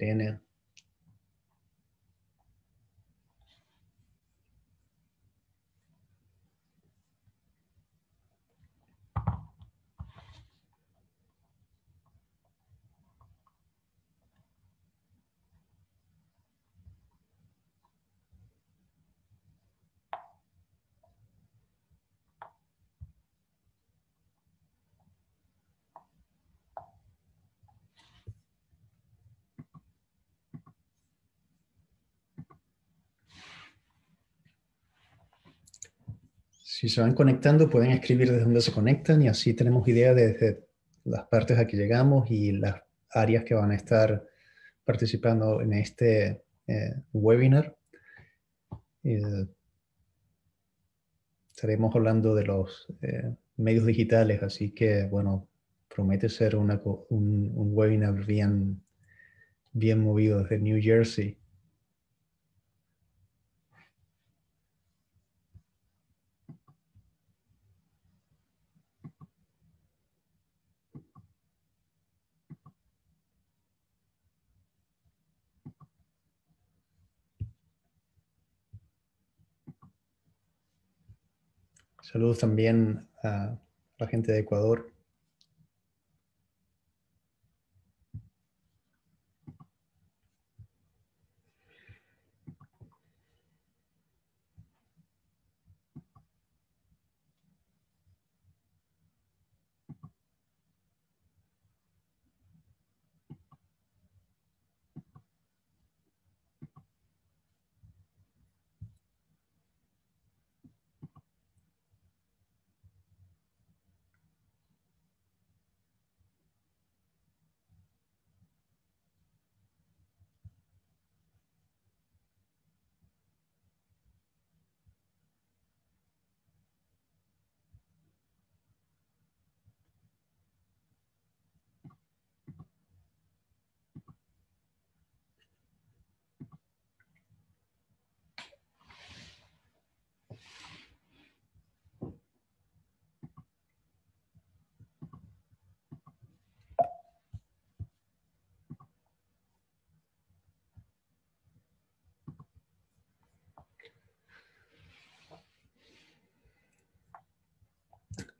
Daniel si se van conectando, pueden escribir desde donde se conectan y así tenemos idea desde las partes a que llegamos y las áreas que van a estar participando en este eh, webinar. Eh, estaremos hablando de los eh, medios digitales, así que, bueno, promete ser un, un, webinar bien, bien movido desde New Jersey. Saludos también a la gente de Ecuador.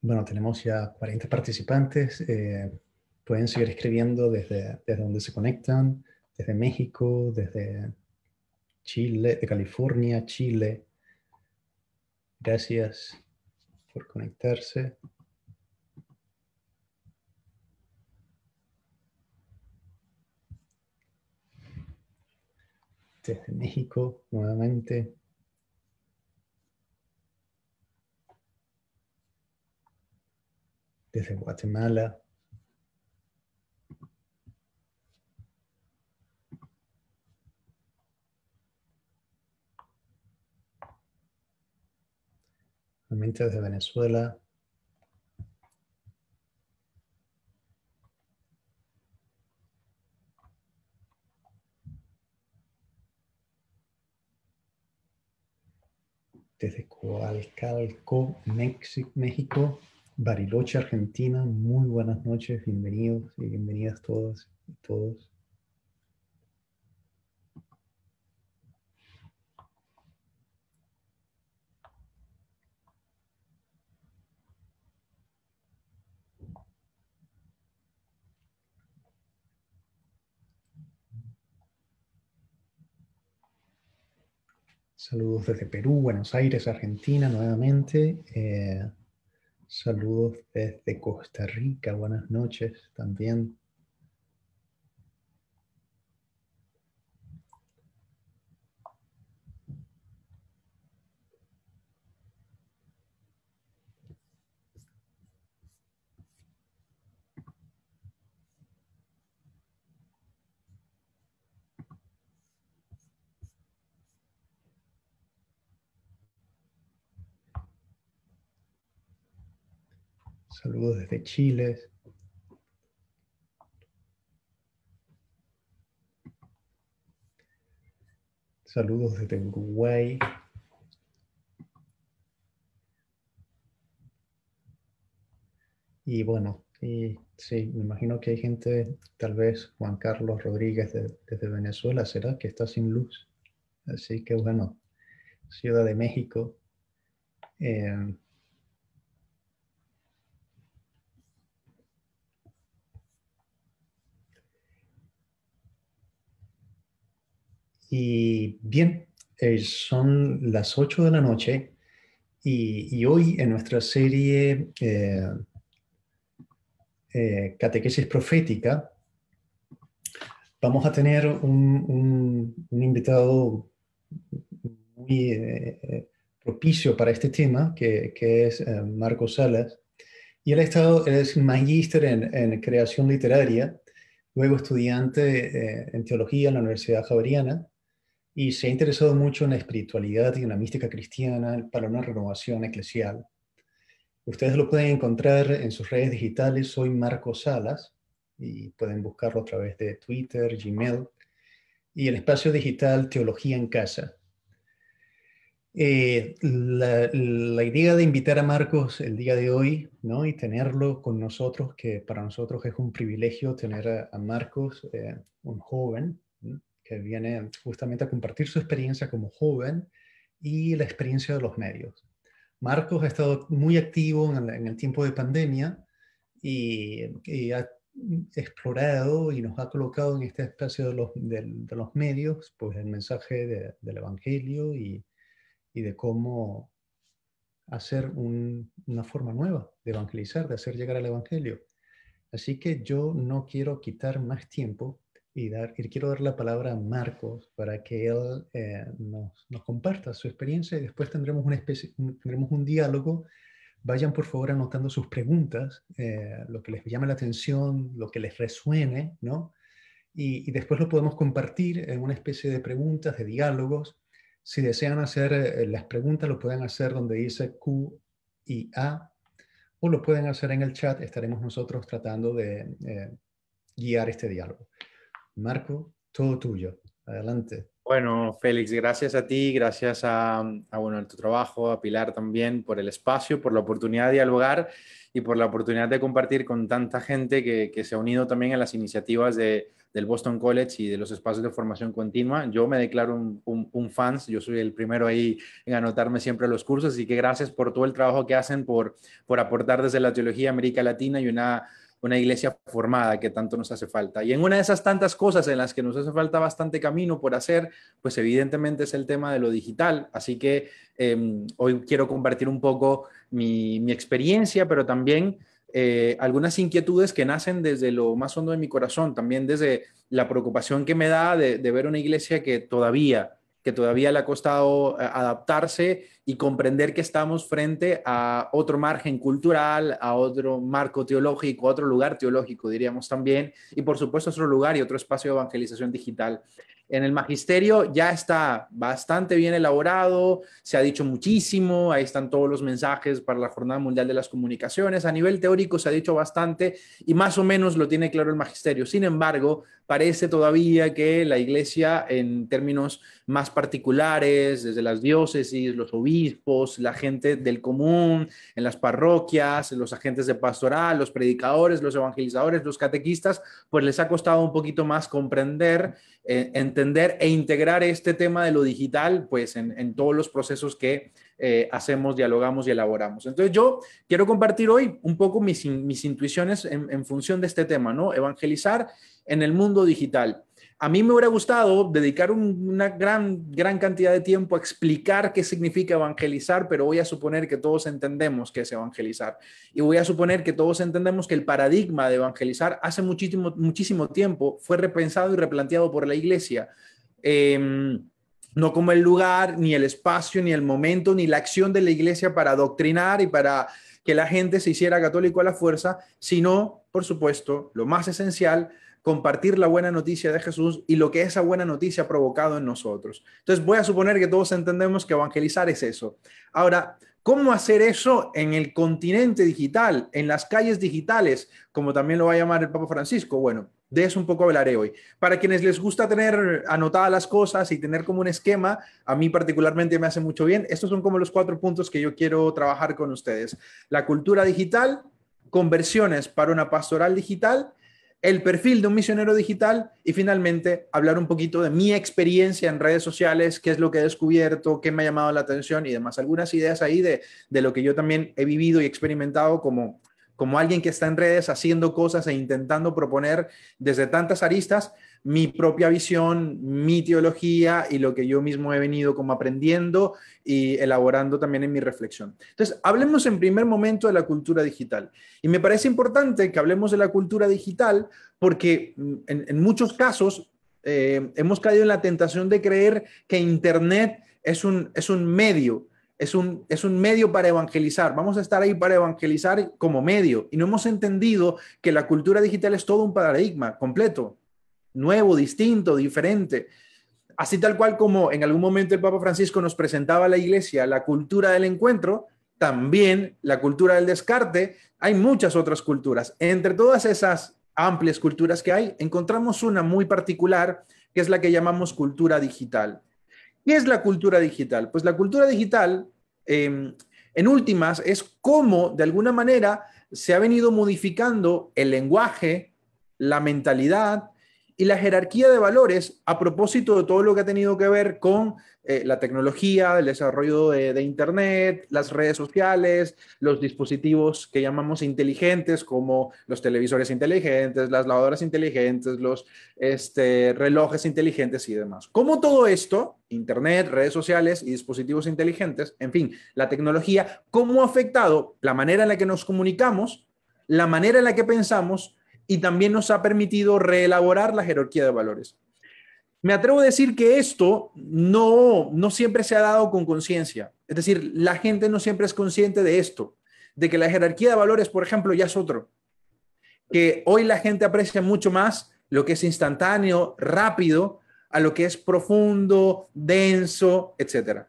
Bueno, tenemos ya 40 participantes. Eh, pueden seguir escribiendo desde, desde donde se conectan, desde México, desde Chile, de California, Chile. Gracias por conectarse. Desde México, nuevamente. desde Guatemala. Realmente desde Venezuela. desde Coalcalco, México. Bariloche, Argentina. Muy buenas noches, bienvenidos y bienvenidas todas y todos. Saludos desde Perú, Buenos Aires, Argentina nuevamente. Eh, Saludos desde Costa Rica, buenas noches también. Saludos desde Chile. Saludos desde Uruguay. Y bueno, y, sí, me imagino que hay gente, tal vez Juan Carlos Rodríguez desde Venezuela, ¿será que está sin luz? Así que bueno, Ciudad de México. Eh, Y bien, eh, son las 8 de la noche y, hoy en nuestra serie eh, eh, Catequesis Profética vamos a tener un, invitado muy propicio para este tema, que, es Marco Salas. Y él, ha estado, es magíster en, en, creación literaria, luego estudiante en teología en la Universidad Javeriana y se ha interesado mucho en la espiritualidad y en la mística cristiana para una renovación eclesial. Ustedes lo pueden encontrar en sus redes digitales. Soy Marcos Salas y pueden buscarlo a través de Twitter, Gmail y el espacio digital Teología en Casa. Eh, la, idea de invitar a Marcos el día de hoy ¿no? y tenerlo con nosotros, que para nosotros es un privilegio tener a, Marcos, eh, un joven que viene justamente a compartir su experiencia como joven y la experiencia de los medios. Marcos ha estado muy activo en el, tiempo de pandemia y, ha explorado y nos ha colocado en este espacio de los, medios, pues el mensaje del Evangelio y, de cómo hacer una forma nueva de evangelizar, de hacer llegar el Evangelio. Así que yo no quiero quitar más tiempo y, quiero dar la palabra a Marcos para que él eh, nos, comparta su experiencia y después tendremos, una especie, tendremos un diálogo. Vayan por favor anotando sus preguntas, eh, lo que les llame la atención, lo que les resuene, ¿no? Y, después lo podemos compartir en una especie de preguntas, de diálogos. Si desean hacer eh, las preguntas, lo pueden hacer donde dice Q y A, o lo pueden hacer en el chat, estaremos nosotros tratando de guiar este diálogo. Marco, todo tuyo. Adelante. Bueno, Félix, gracias a ti, gracias a, bueno, a tu trabajo, a Pilar también por el espacio, por la oportunidad de dialogar y por la oportunidad de compartir con tanta gente que, se ha unido también a las iniciativas de, del Boston College y de los espacios de formación continua. Yo me declaro un, fan, yo soy el primero ahí en anotarme siempre a los cursos, así que gracias por todo el trabajo que hacen, por, por aportar desde la teología América Latina y una una iglesia formada que tanto nos hace falta. Y en una de esas tantas cosas en las que nos hace falta bastante camino por hacer, pues evidentemente es el tema de lo digital. Así que em, hoy quiero compartir un poco mi, experiencia, pero también eh, algunas inquietudes que nacen desde lo más hondo de mi corazón, también desde la preocupación que me da de ver una iglesia que todavía que todavía le ha costado eh, adaptarse y comprender que estamos frente a otro margen cultural, a otro marco teológico, a otro lugar teológico, diríamos también, y por supuesto otro lugar y otro espacio de evangelización digital en el magisterio ya está bastante bien elaborado, se ha dicho muchísimo, ahí están todos los mensajes para la Jornada Mundial de las Comunicaciones, a nivel teórico se ha dicho bastante y más o menos lo tiene claro el magisterio. Sin embargo, parece todavía que la iglesia en términos más particulares, desde las diócesis, los obispos, la gente del común, en las parroquias, los agentes de pastoral, los predicadores, los evangelizadores, los catequistas, pues les ha costado un poquito más comprender eh, entender e integrar este tema de lo digital, pues en, todos los procesos que eh, hacemos, dialogamos y elaboramos. Entonces yo quiero compartir hoy un poco mis, intuiciones en, en función de este tema, ¿no? Evangelizar en el mundo digital a mí me hubiera gustado dedicar una gran, gran cantidad de tiempo a explicar qué significa evangelizar, pero voy a suponer que todos entendemos qué es evangelizar. Y voy a suponer que todos entendemos que el paradigma de evangelizar hace muchísimo, muchísimo tiempo fue repensado y replanteado por la iglesia. Em, no como el lugar, ni el espacio, ni el momento, ni la acción de la iglesia para adoctrinar y para que la gente se hiciera católico a la fuerza, sino, por supuesto, lo más esencial, compartir la buena noticia de Jesús y lo que esa buena noticia ha provocado en nosotros. Entonces voy a suponer que todos entendemos que evangelizar es eso. Ahora, ¿cómo hacer eso en el continente digital, en las calles digitales, como también lo va a llamar el Papa Francisco? Bueno, de eso un poco hablaré hoy. Para quienes les gusta tener anotadas las cosas y tener como un esquema, a mí particularmente me hace mucho bien. Estos son como los cuatro puntos que yo quiero trabajar con ustedes. La cultura digital, conversiones para una pastoral digital, el perfil de un misionero digital y finalmente hablar un poquito de mi experiencia en redes sociales, qué es lo que he descubierto, qué me ha llamado la atención y demás. Algunas ideas ahí de, lo que yo también he vivido y experimentado como, como alguien que está en redes haciendo cosas e intentando proponer desde tantas aristas mi propia visión, mi teología y lo que yo mismo he venido como aprendiendo y elaborando también en mi reflexión. Entonces, hablemos en primer momento de la cultura digital. Y me parece importante que hablemos de la cultura digital porque mm, en, muchos casos eh, hemos caído en la tentación de creer que Internet es un, medio, es un, medio para evangelizar. Vamos a estar ahí para evangelizar como medio. Y no hemos entendido que la cultura digital es todo un paradigma completo nuevo, distinto, diferente. Así tal cual como en algún momento el Papa Francisco nos presentaba a la iglesia la cultura del encuentro, también la cultura del descarte, hay muchas otras culturas. Entre todas esas amplias culturas que hay, encontramos una muy particular, que es la que llamamos cultura digital. ¿Qué es la cultura digital? Pues la cultura digital, em, en últimas, es cómo, de alguna manera, se ha venido modificando el lenguaje, la mentalidad, y la jerarquía de valores a propósito de todo lo que ha tenido que ver con eh, la tecnología, el desarrollo de, Internet, las redes sociales, los dispositivos que llamamos inteligentes, como los televisores inteligentes, las lavadoras inteligentes, los este, relojes inteligentes y demás. ¿Cómo todo esto, Internet, redes sociales y dispositivos inteligentes, en fin, la tecnología, cómo ha afectado la manera en la que nos comunicamos, la manera en la que pensamos, y también nos ha permitido reelaborar la jerarquía de valores. Me atrevo a decir que esto no, no siempre se ha dado con conciencia. Es decir, la gente no siempre es consciente de esto, de que la jerarquía de valores, por ejemplo, ya es otro. Que hoy la gente aprecia mucho más lo que es instantáneo, rápido, a lo que es profundo, denso, etc.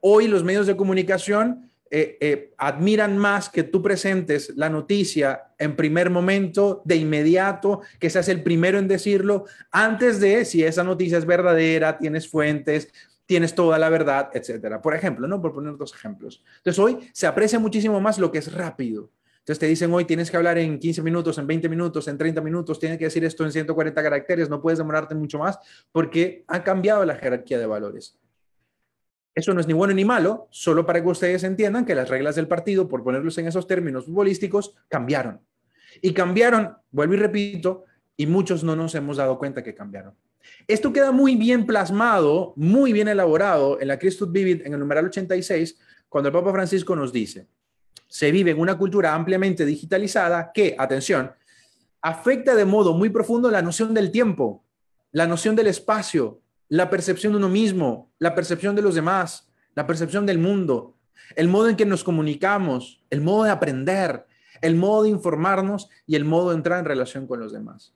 Hoy los medios de comunicación eh, eh, admiran más que tú presentes la noticia en primer momento, de inmediato, que seas el primero en decirlo, antes de si esa noticia es verdadera, tienes fuentes, tienes toda la verdad, etcétera. Por ejemplo, ¿no? Por poner dos ejemplos. Entonces hoy se aprecia muchísimo más lo que es rápido. Entonces te dicen hoy tienes que hablar en 15 minutos, en 20 minutos, en 30 minutos, tienes que decir esto en 140 caracteres, no puedes demorarte mucho más porque ha cambiado la jerarquía de valores. Eso no es ni bueno ni malo, solo para que ustedes entiendan que las reglas del partido, por ponerlos en esos términos futbolísticos, cambiaron. Y cambiaron, vuelvo y repito, y muchos no nos hemos dado cuenta que cambiaron. Esto queda muy bien plasmado, muy bien elaborado en la Christus Vivid, en el numeral 86, cuando el Papa Francisco nos dice, se vive en una cultura ampliamente digitalizada que, atención, afecta de modo muy profundo la noción del tiempo, la noción del espacio, la percepción de uno mismo, la percepción de los demás, la percepción del mundo, el modo en que nos comunicamos, el modo de aprender, el modo de informarnos y el modo de entrar en relación con los demás.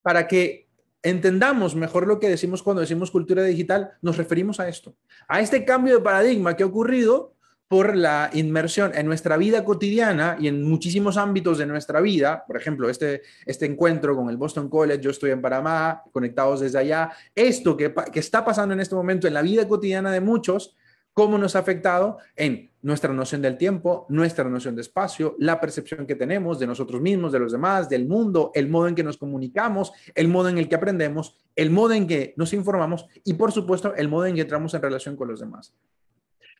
Para que entendamos mejor lo que decimos cuando decimos cultura digital, nos referimos a esto, a este cambio de paradigma que ha ocurrido por la inmersión en nuestra vida cotidiana y en muchísimos ámbitos de nuestra vida. Por ejemplo, este, este encuentro con el Boston College, yo estoy en Panamá, conectados desde allá. Esto que, que está pasando en este momento en la vida cotidiana de muchos, cómo nos ha afectado en nuestra noción del tiempo, nuestra noción de espacio, la percepción que tenemos de nosotros mismos, de los demás, del mundo, el modo en que nos comunicamos, el modo en el que aprendemos, el modo en que nos informamos y por supuesto el modo en que entramos en relación con los demás.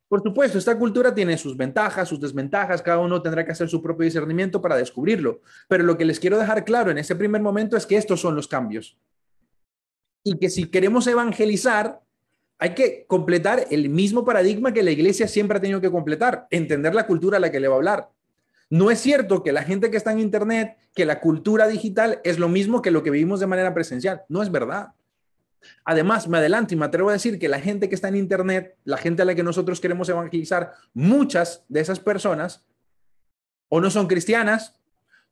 Por supuesto, esta cultura tiene sus ventajas, sus desventajas, cada uno tendrá que hacer su propio discernimiento para descubrirlo, pero lo que les quiero dejar claro en ese primer momento es que estos son los cambios. Y que si queremos evangelizar, hay que completar el mismo paradigma que la iglesia siempre ha tenido que completar, entender la cultura a la que le va a hablar. No es cierto que la gente que está en Internet, que la cultura digital es lo mismo que lo que vivimos de manera presencial. No es verdad. Además, me adelanto y me atrevo a decir que la gente que está en Internet, la gente a la que nosotros queremos evangelizar, muchas de esas personas o no son cristianas,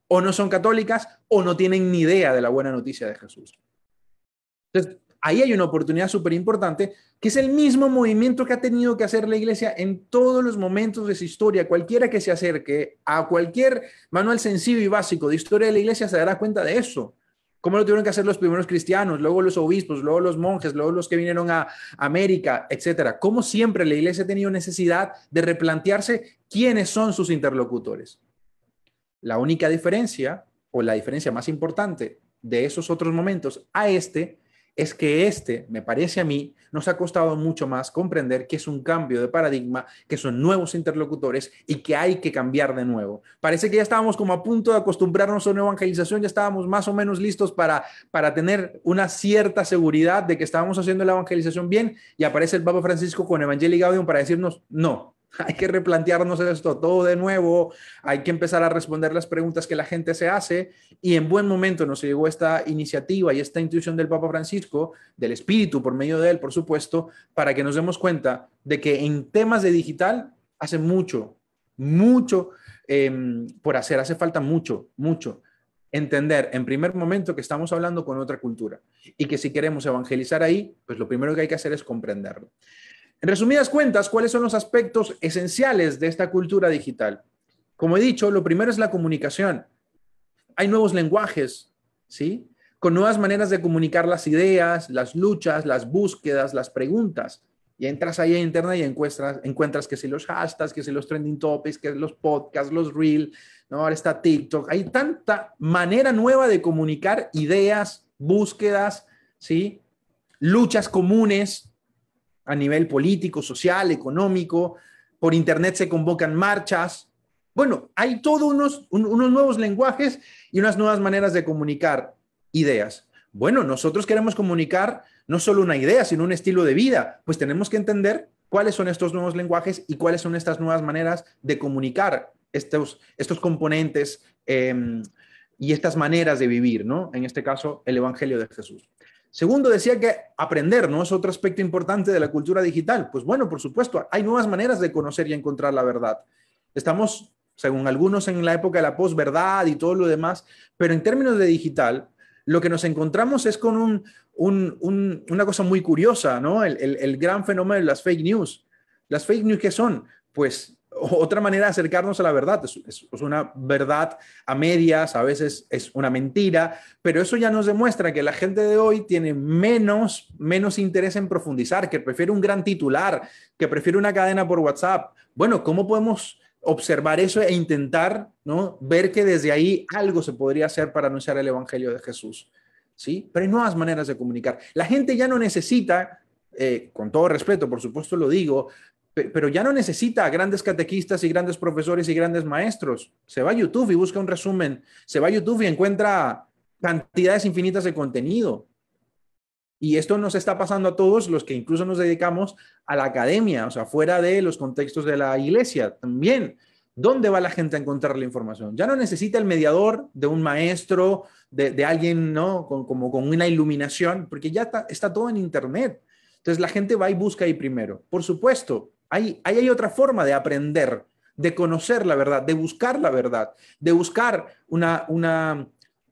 o no son católicas, o no tienen ni idea de la buena noticia de Jesús. Entonces, ahí hay una oportunidad súper importante, que es el mismo movimiento que ha tenido que hacer la iglesia en todos los momentos de su historia. Cualquiera que se acerque a cualquier manual sencillo y básico de historia de la iglesia se dará cuenta de eso. ¿Cómo lo tuvieron que hacer los primeros cristianos, luego los obispos, luego los monjes, luego los que vinieron a América, etcétera? ¿Cómo siempre la iglesia ha tenido necesidad de replantearse quiénes son sus interlocutores? La única diferencia, o la diferencia más importante de esos otros momentos a este, es que este, me parece a mí, nos ha costado mucho más comprender que es un cambio de paradigma, que son nuevos interlocutores y que hay que cambiar de nuevo. Parece que ya estábamos como a punto de acostumbrarnos a una evangelización, ya estábamos más o menos listos para, para tener una cierta seguridad de que estábamos haciendo la evangelización bien y aparece el Papa Francisco con Evangelii Gaudium para decirnos, no, hay que replantearnos esto todo de nuevo, hay que empezar a responder las preguntas que la gente se hace y en buen momento nos llegó esta iniciativa y esta intuición del Papa Francisco, del Espíritu por medio de él, por supuesto, para que nos demos cuenta de que en temas de digital hace mucho, mucho em, por hacer, hace falta mucho, mucho entender en primer momento que estamos hablando con otra cultura y que si queremos evangelizar ahí, pues lo primero que hay que hacer es comprenderlo. En resumidas cuentas, ¿cuáles son los aspectos esenciales de esta cultura digital? Como he dicho, lo primero es la comunicación. Hay nuevos lenguajes, ¿sí? Con nuevas maneras de comunicar las ideas, las luchas, las búsquedas, las preguntas. Y entras ahí a internet y encuentras, encuentras que si los hashtags, que si los trending topics, que los podcasts, los reels, ¿no? ahora está TikTok. Hay tanta manera nueva de comunicar ideas, búsquedas, ¿sí? luchas comunes, a nivel político, social, económico. Por Internet se convocan marchas. Bueno, hay todos unos, unos nuevos lenguajes y unas nuevas maneras de comunicar ideas. Bueno, nosotros queremos comunicar no solo una idea, sino un estilo de vida. Pues tenemos que entender cuáles son estos nuevos lenguajes y cuáles son estas nuevas maneras de comunicar estos, estos componentes em, y estas maneras de vivir, ¿no? En este caso, el Evangelio de Jesús. Segundo, decía que aprender, ¿no? Es otro aspecto importante de la cultura digital. Pues bueno, por supuesto, hay nuevas maneras de conocer y encontrar la verdad. Estamos, según algunos, en la época de la posverdad y todo lo demás, pero en términos de digital, lo que nos encontramos es con una cosa muy curiosa, ¿no? El, el gran fenómeno de las fake news. ¿Las fake news qué son? Pues otra manera de acercarnos a la verdad. Es, una verdad a medias, a veces es una mentira, pero eso ya nos demuestra que la gente de hoy tiene menos, menos interés en profundizar, que prefiere un gran titular, que prefiere una cadena por WhatsApp. Bueno, ¿cómo podemos observar eso e intentar ¿no? ver que desde ahí algo se podría hacer para anunciar el Evangelio de Jesús? ¿Sí? Pero hay nuevas maneras de comunicar. La gente ya no necesita eh, con todo respeto, por supuesto lo digo, pero ya no necesita grandes catequistas y grandes profesores y grandes maestros. Se va a YouTube y busca un resumen. Se va a YouTube y encuentra cantidades infinitas de contenido. Y esto nos está pasando a todos los que incluso nos dedicamos a la academia, o sea, fuera de los contextos de la iglesia también. ¿Dónde va la gente a encontrar la información? Ya no necesita el mediador de un maestro, de, alguien, ¿no? como con una iluminación, porque ya está, está todo en Internet. Entonces la gente va y busca ahí primero. Por supuesto, Ahí, hay otra forma de aprender, de conocer la verdad, de buscar la verdad, de buscar una,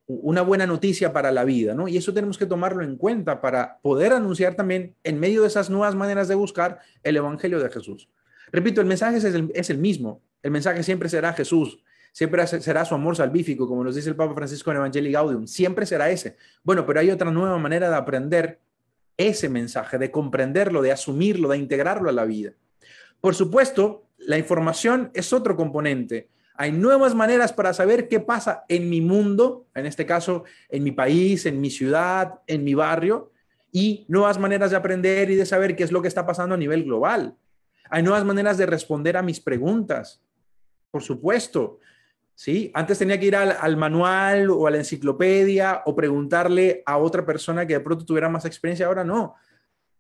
buena noticia para la vida, ¿no? Y eso tenemos que tomarlo en cuenta para poder anunciar también, en medio de esas nuevas maneras de buscar, el Evangelio de Jesús. Repito, el mensaje es el, es el mismo. El mensaje siempre será Jesús. Siempre será su amor salvífico, como nos dice el Papa Francisco en Evangelii Gaudium. Siempre será ese. Bueno, pero hay otra nueva manera de aprender ese mensaje, de comprenderlo, de asumirlo, de integrarlo a la vida. Por supuesto, la información es otro componente. Hay nuevas maneras para saber qué pasa en mi mundo, en este caso, en mi país, en mi ciudad, en mi barrio, y nuevas maneras de aprender y de saber qué es lo que está pasando a nivel global. Hay nuevas maneras de responder a mis preguntas, por supuesto. ¿sí? Antes tenía que ir al, al manual o a la enciclopedia o preguntarle a otra persona que de pronto tuviera más experiencia, ahora no.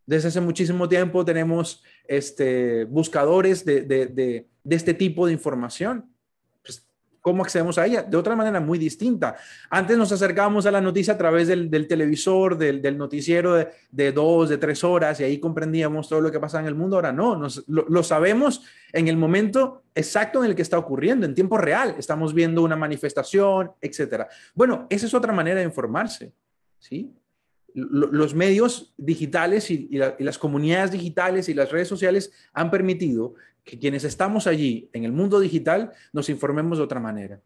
Desde hace muchísimo tiempo tenemos este, buscadores de, este tipo de información. Pues, ¿Cómo accedemos a ella? De otra manera muy distinta. Antes nos acercábamos a la noticia a través del, televisor, del, noticiero de, dos, de tres horas, y ahí comprendíamos todo lo que pasa en el mundo. Ahora no, nos, lo, sabemos en el momento exacto en el que está ocurriendo, en tiempo real. Estamos viendo una manifestación, etcétera, Bueno, esa es otra manera de informarse. ¿sí? los medios digitales y, las comunidades digitales y las redes sociales han permitido que quienes estamos allí en el mundo digital nos informemos de otra manera.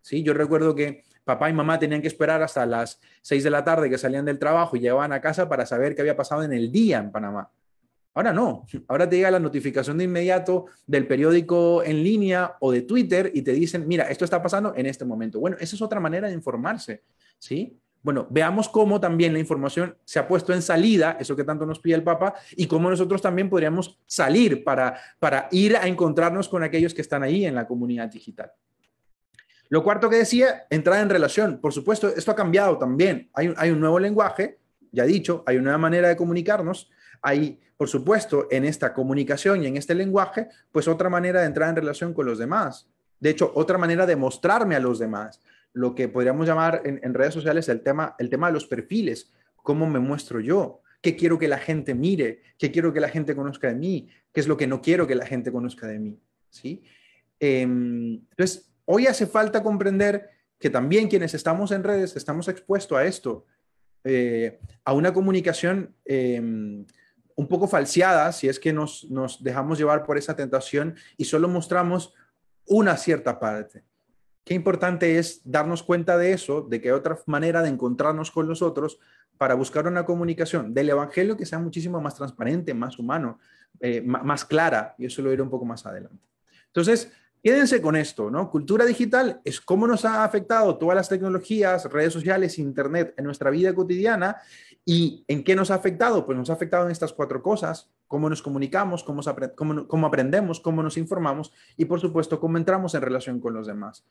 ¿sí? Yo recuerdo que papá y mamá tenían que esperar hasta las 6 de la tarde que salían del trabajo y llegaban a casa para saber qué había pasado en el día en Panamá. Ahora no, ahora te llega la notificación de inmediato del periódico en línea o de Twitter y te dicen, mira, esto está pasando en este momento. Bueno, esa es otra manera de informarse, ¿sí? Bueno, veamos cómo también la información se ha puesto en salida, eso que tanto nos pide el Papa, y cómo nosotros también podríamos salir para, ir a encontrarnos con aquellos que están ahí en la comunidad digital. Lo cuarto que decía, entrar en relación. Por supuesto, esto ha cambiado también. Hay, hay un nuevo lenguaje, ya dicho, hay una nueva manera de comunicarnos. Hay, por supuesto, en esta comunicación y en este lenguaje, pues otra manera de entrar en relación con los demás. De hecho, otra manera de mostrarme a los demás lo que podríamos llamar en, redes sociales el tema, el tema de los perfiles, cómo me muestro yo, qué quiero que la gente mire, qué quiero que la gente conozca de mí, qué es lo que no quiero que la gente conozca de mí. ¿sí? Em, entonces, hoy hace falta comprender que también quienes estamos en redes estamos expuestos a esto, eh, a una comunicación em, un poco falseada, si es que nos dejamos llevar por esa tentación y solo mostramos una cierta parte qué importante es darnos cuenta de eso, de que hay otra manera de encontrarnos con los otros para buscar una comunicación del Evangelio que sea muchísimo más transparente, más humano, eh, más clara, y eso lo iré un poco más adelante. Entonces, Quédense con esto, ¿no? Cultura digital es cómo nos ha afectado todas las tecnologías, redes sociales, internet en nuestra vida cotidiana y en qué nos ha afectado. Pues nos ha afectado en estas cuatro cosas, cómo nos comunicamos, cómo, aprendemos, cómo nos informamos y por supuesto cómo entramos en relación con los demás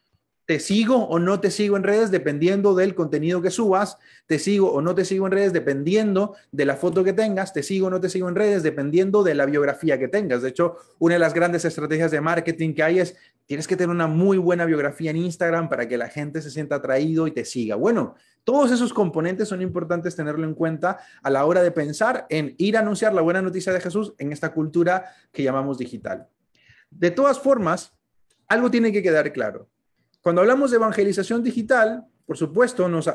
te sigo o no te sigo en redes dependiendo del contenido que subas, te sigo o no te sigo en redes dependiendo de la foto que tengas, te sigo o no te sigo en redes dependiendo de la biografía que tengas. De hecho, una de las grandes estrategias de marketing que hay es tienes que tener una muy buena biografía en Instagram para que la gente se sienta atraído y te siga. Bueno, todos esos componentes son importantes tenerlo en cuenta a la hora de pensar en ir a anunciar la buena noticia de Jesús en esta cultura que llamamos digital. De todas formas, algo tiene que quedar claro cuando hablamos de evangelización digital, por supuesto, nos,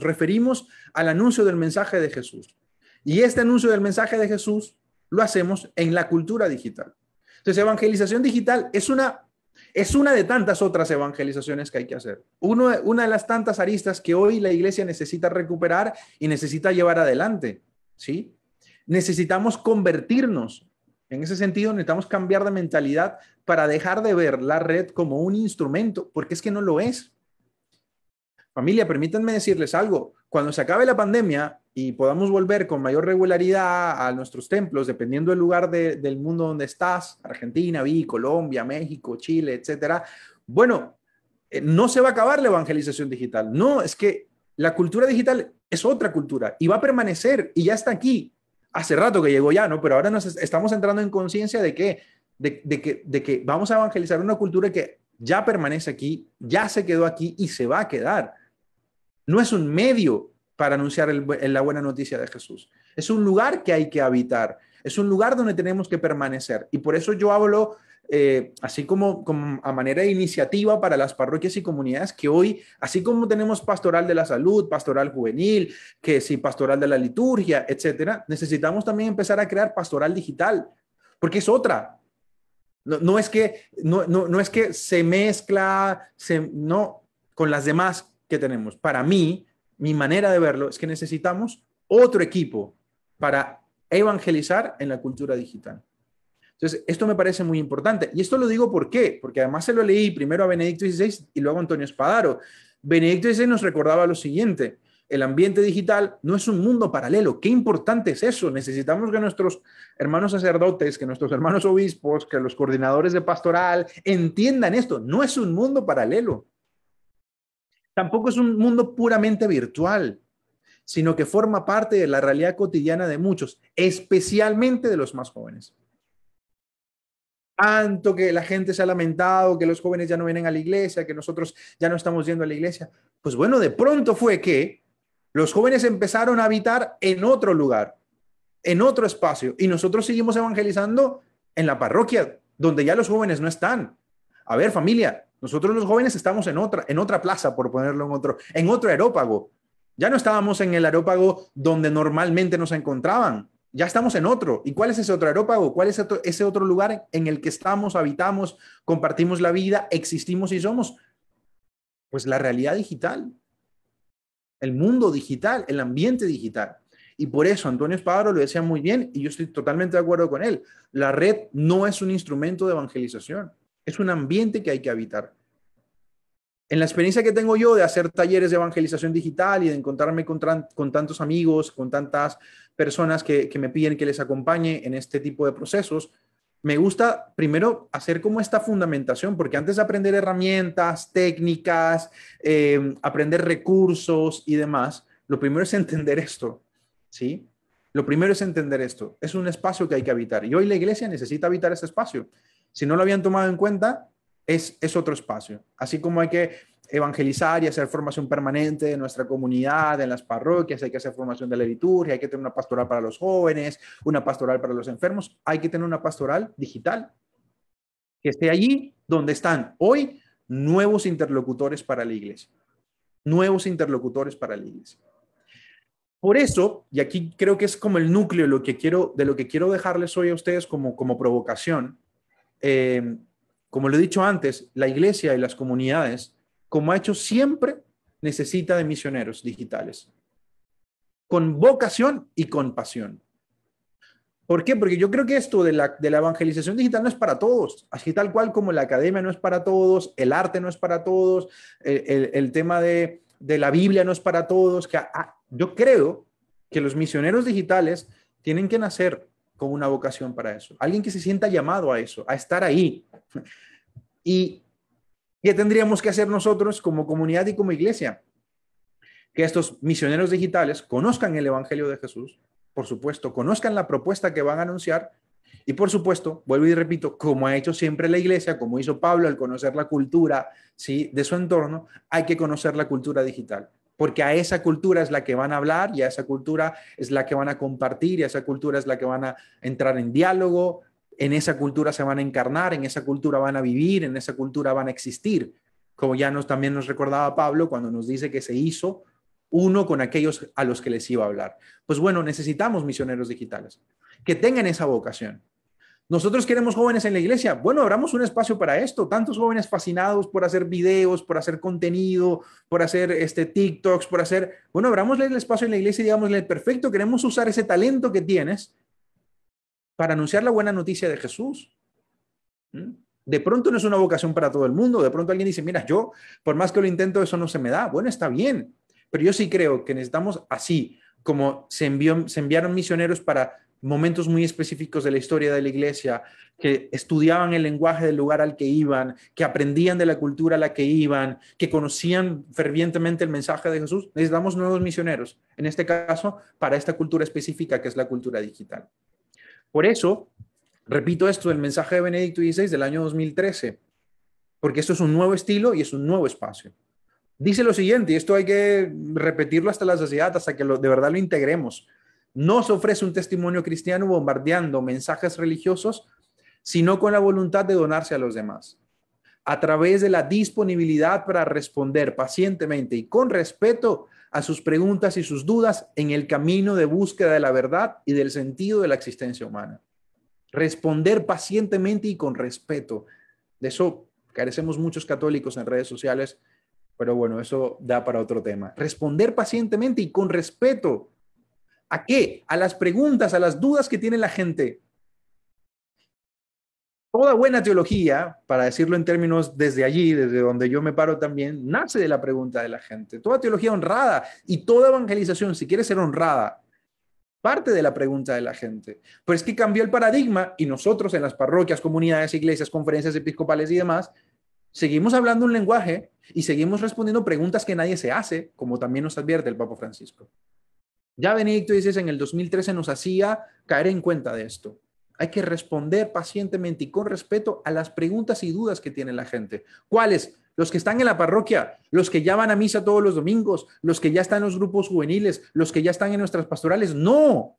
referimos al anuncio del mensaje de Jesús. Y este anuncio del mensaje de Jesús lo hacemos en la cultura digital. Entonces, evangelización digital es una, es una de tantas otras evangelizaciones que hay que hacer. una de las tantas aristas que hoy la iglesia necesita recuperar y necesita llevar adelante. ¿sí? Necesitamos convertirnos. En ese sentido, necesitamos cambiar de mentalidad para dejar de ver la red como un instrumento, porque es que no lo es. Familia, permítanme decirles algo. Cuando se acabe la pandemia y podamos volver con mayor regularidad a nuestros templos, dependiendo del lugar del mundo donde estás, Argentina, Colombia, México, Chile, etcétera, bueno, eh, no se va a acabar la evangelización digital. No, es que la cultura digital es otra cultura y va a permanecer y ya está aquí. Hace rato que llegó ya, ¿no? Pero ahora nos estamos entrando en conciencia de que de, que, vamos a evangelizar una cultura que ya permanece aquí, ya se quedó aquí y se va a quedar. No es un medio para anunciar el, la buena noticia de Jesús. Es un lugar que hay que habitar, es un lugar donde tenemos que permanecer. Y por eso yo hablo eh, así como, como, a manera de iniciativa para las parroquias y comunidades que hoy, así como tenemos pastoral de la salud, pastoral juvenil, que sí, pastoral de la liturgia, etcétera, necesitamos también empezar a crear pastoral digital, porque es otra, no, es que, no, es que se mezcla, no, con las demás que tenemos. Para mí, mi manera de verlo es que necesitamos otro equipo para evangelizar en la cultura digital. Entonces, esto me parece muy importante. Y esto lo digo por porque además se lo leí primero a Benedicto XVI y luego a Antonio Espadaro. Benedicto XVI nos recordaba lo siguiente, el ambiente digital no es un mundo paralelo. Qué importante es eso. Necesitamos que nuestros hermanos sacerdotes, que nuestros hermanos obispos, que los coordinadores de pastoral entiendan esto. No es un mundo paralelo. Tampoco es un mundo puramente virtual, sino que forma parte de la realidad cotidiana de muchos, especialmente de los más jóvenes. Tanto que la gente se ha lamentado, que los jóvenes ya no vienen a la iglesia, que nosotros ya no estamos yendo a la iglesia. Pues bueno, de pronto fue que los jóvenes empezaron a habitar en otro lugar, en otro espacio, y nosotros seguimos evangelizando en la parroquia, donde ya los jóvenes no están. A ver, familia, nosotros los jóvenes estamos en otra, en otra plaza, por ponerlo en otro, en otro aerópago. Ya no estábamos en el aerópago donde normalmente nos encontraban. Ya estamos en otro. ¿Y cuál es ese otro aerópago? ¿Cuál es ese otro lugar en el que estamos, habitamos, compartimos la vida, existimos y somos? Pues la realidad digital el mundo digital, el ambiente digital. Y por eso Antonio Espadaro lo decía muy bien y yo estoy totalmente de acuerdo con él. La red no es un instrumento de evangelización, es un ambiente que hay que habitar. En la experiencia que tengo yo de hacer talleres de evangelización digital y de encontrarme con, tantos amigos, con tantas personas que me piden que les acompañe en este tipo de procesos, me gusta primero hacer como esta fundamentación, porque antes de aprender herramientas, técnicas, eh, aprender recursos y demás, lo primero es entender esto, ¿sí? Lo primero es entender esto. Es un espacio que hay que habitar. Y hoy la iglesia necesita habitar ese espacio. Si no lo habían tomado en cuenta, es, es otro espacio. Así como hay que evangelizar y hacer formación permanente en nuestra comunidad, en las parroquias, hay que hacer formación de la liturgia, hay que tener una pastoral para los jóvenes, una pastoral para los enfermos, hay que tener una pastoral digital que esté allí donde están hoy nuevos interlocutores para la iglesia, nuevos interlocutores para la iglesia. Por eso, y aquí creo que es como el núcleo lo que quiero, de lo que quiero dejarles hoy a ustedes como, como provocación, eh, como lo he dicho antes, la iglesia y las comunidades como ha hecho siempre, necesita de misioneros digitales. Con vocación y con pasión. ¿Por qué? Porque yo creo que esto de la, evangelización digital no es para todos, así tal cual como la academia no es para todos, el arte no es para todos, el, tema de, la Biblia no es para todos. Que, ah, yo creo que los misioneros digitales tienen que nacer con una vocación para eso, alguien que se sienta llamado a eso, a estar ahí. Y ¿Qué tendríamos que hacer nosotros como comunidad y como iglesia? Que estos misioneros digitales conozcan el Evangelio de Jesús, por supuesto, conozcan la propuesta que van a anunciar y por supuesto, vuelvo y repito, como ha hecho siempre la iglesia, como hizo Pablo al conocer la cultura ¿sí? de su entorno, hay que conocer la cultura digital, porque a esa cultura es la que van a hablar y a esa cultura es la que van a compartir y a esa cultura es la que van a entrar en diálogo, en esa cultura se van a encarnar, en esa cultura van a vivir, en esa cultura van a existir. Como ya nos, también nos recordaba Pablo cuando nos dice que se hizo uno con aquellos a los que les iba a hablar. Pues bueno, necesitamos misioneros digitales que tengan esa vocación. Nosotros queremos jóvenes en la iglesia. Bueno, abramos un espacio para esto. Tantos jóvenes fascinados por hacer videos, por hacer contenido, por hacer este TikToks, por hacer, bueno, abramos el espacio en la iglesia y el perfecto, queremos usar ese talento que tienes para anunciar la buena noticia de Jesús. ¿Mm? De pronto no es una vocación para todo el mundo, de pronto alguien dice, mira, yo por más que lo intento, eso no se me da. Bueno, está bien, pero yo sí creo que necesitamos así, como se, se enviaron misioneros para momentos muy específicos de la historia de la iglesia, que estudiaban el lenguaje del lugar al que iban, que aprendían de la cultura a la que iban, que conocían fervientemente el mensaje de Jesús. Necesitamos nuevos misioneros, en este caso, para esta cultura específica que es la cultura digital. Por eso, repito esto el mensaje de Benedicto XVI del año 2013, porque esto es un nuevo estilo y es un nuevo espacio. Dice lo siguiente, y esto hay que repetirlo hasta la sociedad, hasta que lo, de verdad lo integremos. No se ofrece un testimonio cristiano bombardeando mensajes religiosos, sino con la voluntad de donarse a los demás. A través de la disponibilidad para responder pacientemente y con respeto a sus preguntas y sus dudas en el camino de búsqueda de la verdad y del sentido de la existencia humana. Responder pacientemente y con respeto. De eso carecemos muchos católicos en redes sociales, pero bueno, eso da para otro tema. Responder pacientemente y con respeto. ¿A qué? A las preguntas, a las dudas que tiene la gente. Toda buena teología, para decirlo en términos desde allí, desde donde yo me paro también, nace de la pregunta de la gente. Toda teología honrada y toda evangelización, si quiere ser honrada, parte de la pregunta de la gente. Pero es que cambió el paradigma y nosotros en las parroquias, comunidades, iglesias, conferencias episcopales y demás, seguimos hablando un lenguaje y seguimos respondiendo preguntas que nadie se hace, como también nos advierte el Papa Francisco. Ya Benedicto dices en el 2013 nos hacía caer en cuenta de esto. Hay que responder pacientemente y con respeto a las preguntas y dudas que tiene la gente. ¿Cuáles? Los que están en la parroquia, los que ya van a misa todos los domingos, los que ya están en los grupos juveniles, los que ya están en nuestras pastorales. No,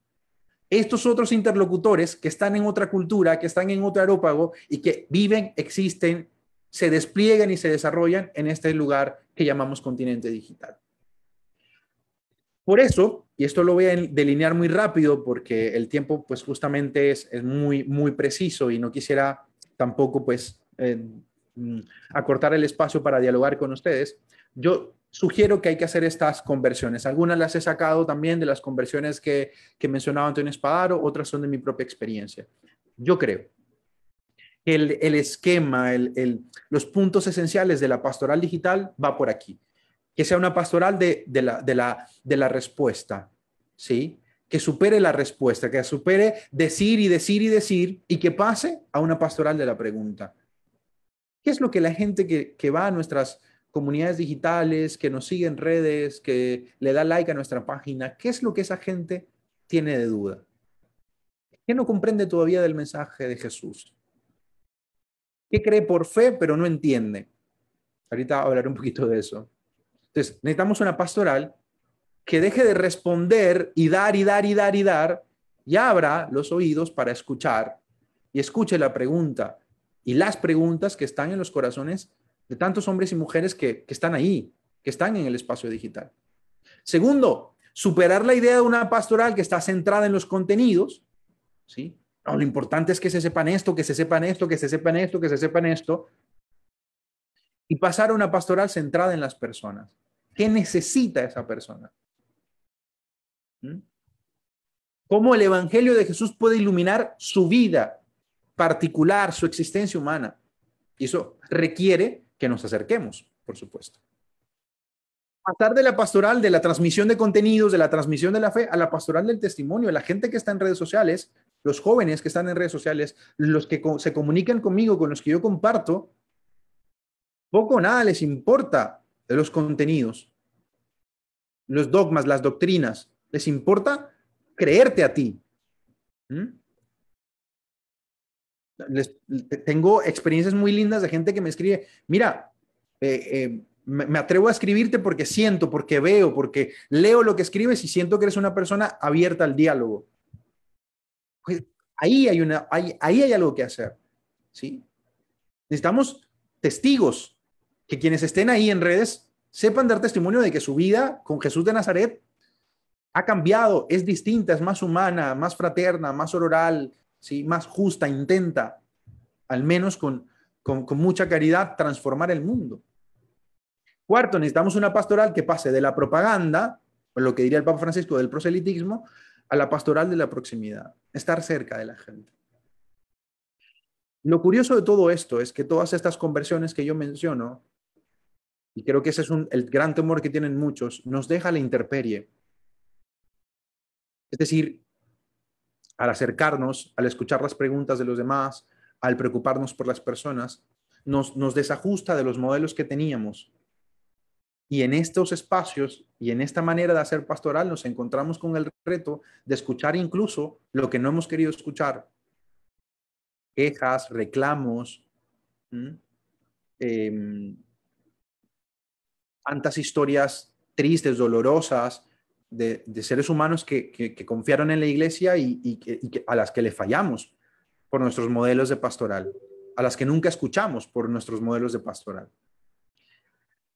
estos otros interlocutores que están en otra cultura, que están en otro aerópago y que viven, existen, se despliegan y se desarrollan en este lugar que llamamos continente digital. Por eso, y esto lo voy a delinear muy rápido porque el tiempo pues justamente es, muy, muy preciso y no quisiera tampoco pues eh, mm, acortar el espacio para dialogar con ustedes, yo sugiero que hay que hacer estas conversiones. Algunas las he sacado también de las conversiones que, que mencionaba Antonio Espadaro, otras son de mi propia experiencia. Yo creo que el, esquema, el, los puntos esenciales de la pastoral digital va por aquí que sea una pastoral de, la, de, la, respuesta, ¿sí? Que supere la respuesta, que supere decir y decir y decir y que pase a una pastoral de la pregunta. ¿Qué es lo que la gente que, que va a nuestras comunidades digitales, que nos sigue en redes, que le da like a nuestra página, qué es lo que esa gente tiene de duda? ¿Qué no comprende todavía del mensaje de Jesús? ¿Qué cree por fe pero no entiende? Ahorita hablaré un poquito de eso. Entonces, necesitamos una pastoral que deje de responder y dar y dar y dar y dar y abra los oídos para escuchar y escuche la pregunta y las preguntas que están en los corazones de tantos hombres y mujeres que, están ahí, que están en el espacio digital. Segundo, superar la idea de una pastoral que está centrada en los contenidos, ¿sí? lo importante es que se sepan esto, que se sepan esto, que se sepan esto, que se sepan esto. Y pasar a una pastoral centrada en las personas. ¿Qué necesita esa persona? ¿Mm? ¿Cómo el Evangelio de Jesús puede iluminar su vida particular, su existencia humana? Y eso requiere que nos acerquemos, por supuesto. Pasar de la pastoral, de la transmisión de contenidos, de la transmisión de la fe, a la pastoral del testimonio. a La gente que está en redes sociales, los jóvenes que están en redes sociales, los que se comunican conmigo, con los que yo comparto, poco o nada les importa de los contenidos, los dogmas, las doctrinas. Les importa creerte a ti. ¿Mm? tengo experiencias muy lindas de gente que me escribe, mira, eh, eh, me, atrevo a escribirte porque siento, porque veo, porque leo lo que escribes y siento que eres una persona abierta al diálogo. Pues, ahí hay, ahí hay algo que hacer. ¿sí? Necesitamos testigos que quienes estén ahí en redes sepan dar testimonio de que su vida con Jesús de Nazaret ha cambiado, es distinta, es más humana, más fraterna, más oral, ¿sí? más justa, intenta, al menos con, con, con mucha caridad, transformar el mundo. Cuarto, necesitamos una pastoral que pase de la propaganda, o lo que diría el Papa Francisco del proselitismo, a la pastoral de la proximidad, estar cerca de la gente. Lo curioso de todo esto es que todas estas conversiones que yo menciono y creo que ese es el gran temor que tienen muchos, nos deja la interperie. Es decir, al acercarnos, al escuchar las preguntas de los demás, al preocuparnos por las personas, nos, nos desajusta de los modelos que teníamos. Y en estos espacios y en esta manera de hacer pastoral nos encontramos con el reto de escuchar incluso lo que no hemos querido escuchar. Quejas, reclamos, eh, tantas historias tristes, dolorosas de, seres humanos que, confiaron en la iglesia y, a las que le fallamos por nuestros modelos de pastoral, a las que nunca escuchamos por nuestros modelos de pastoral.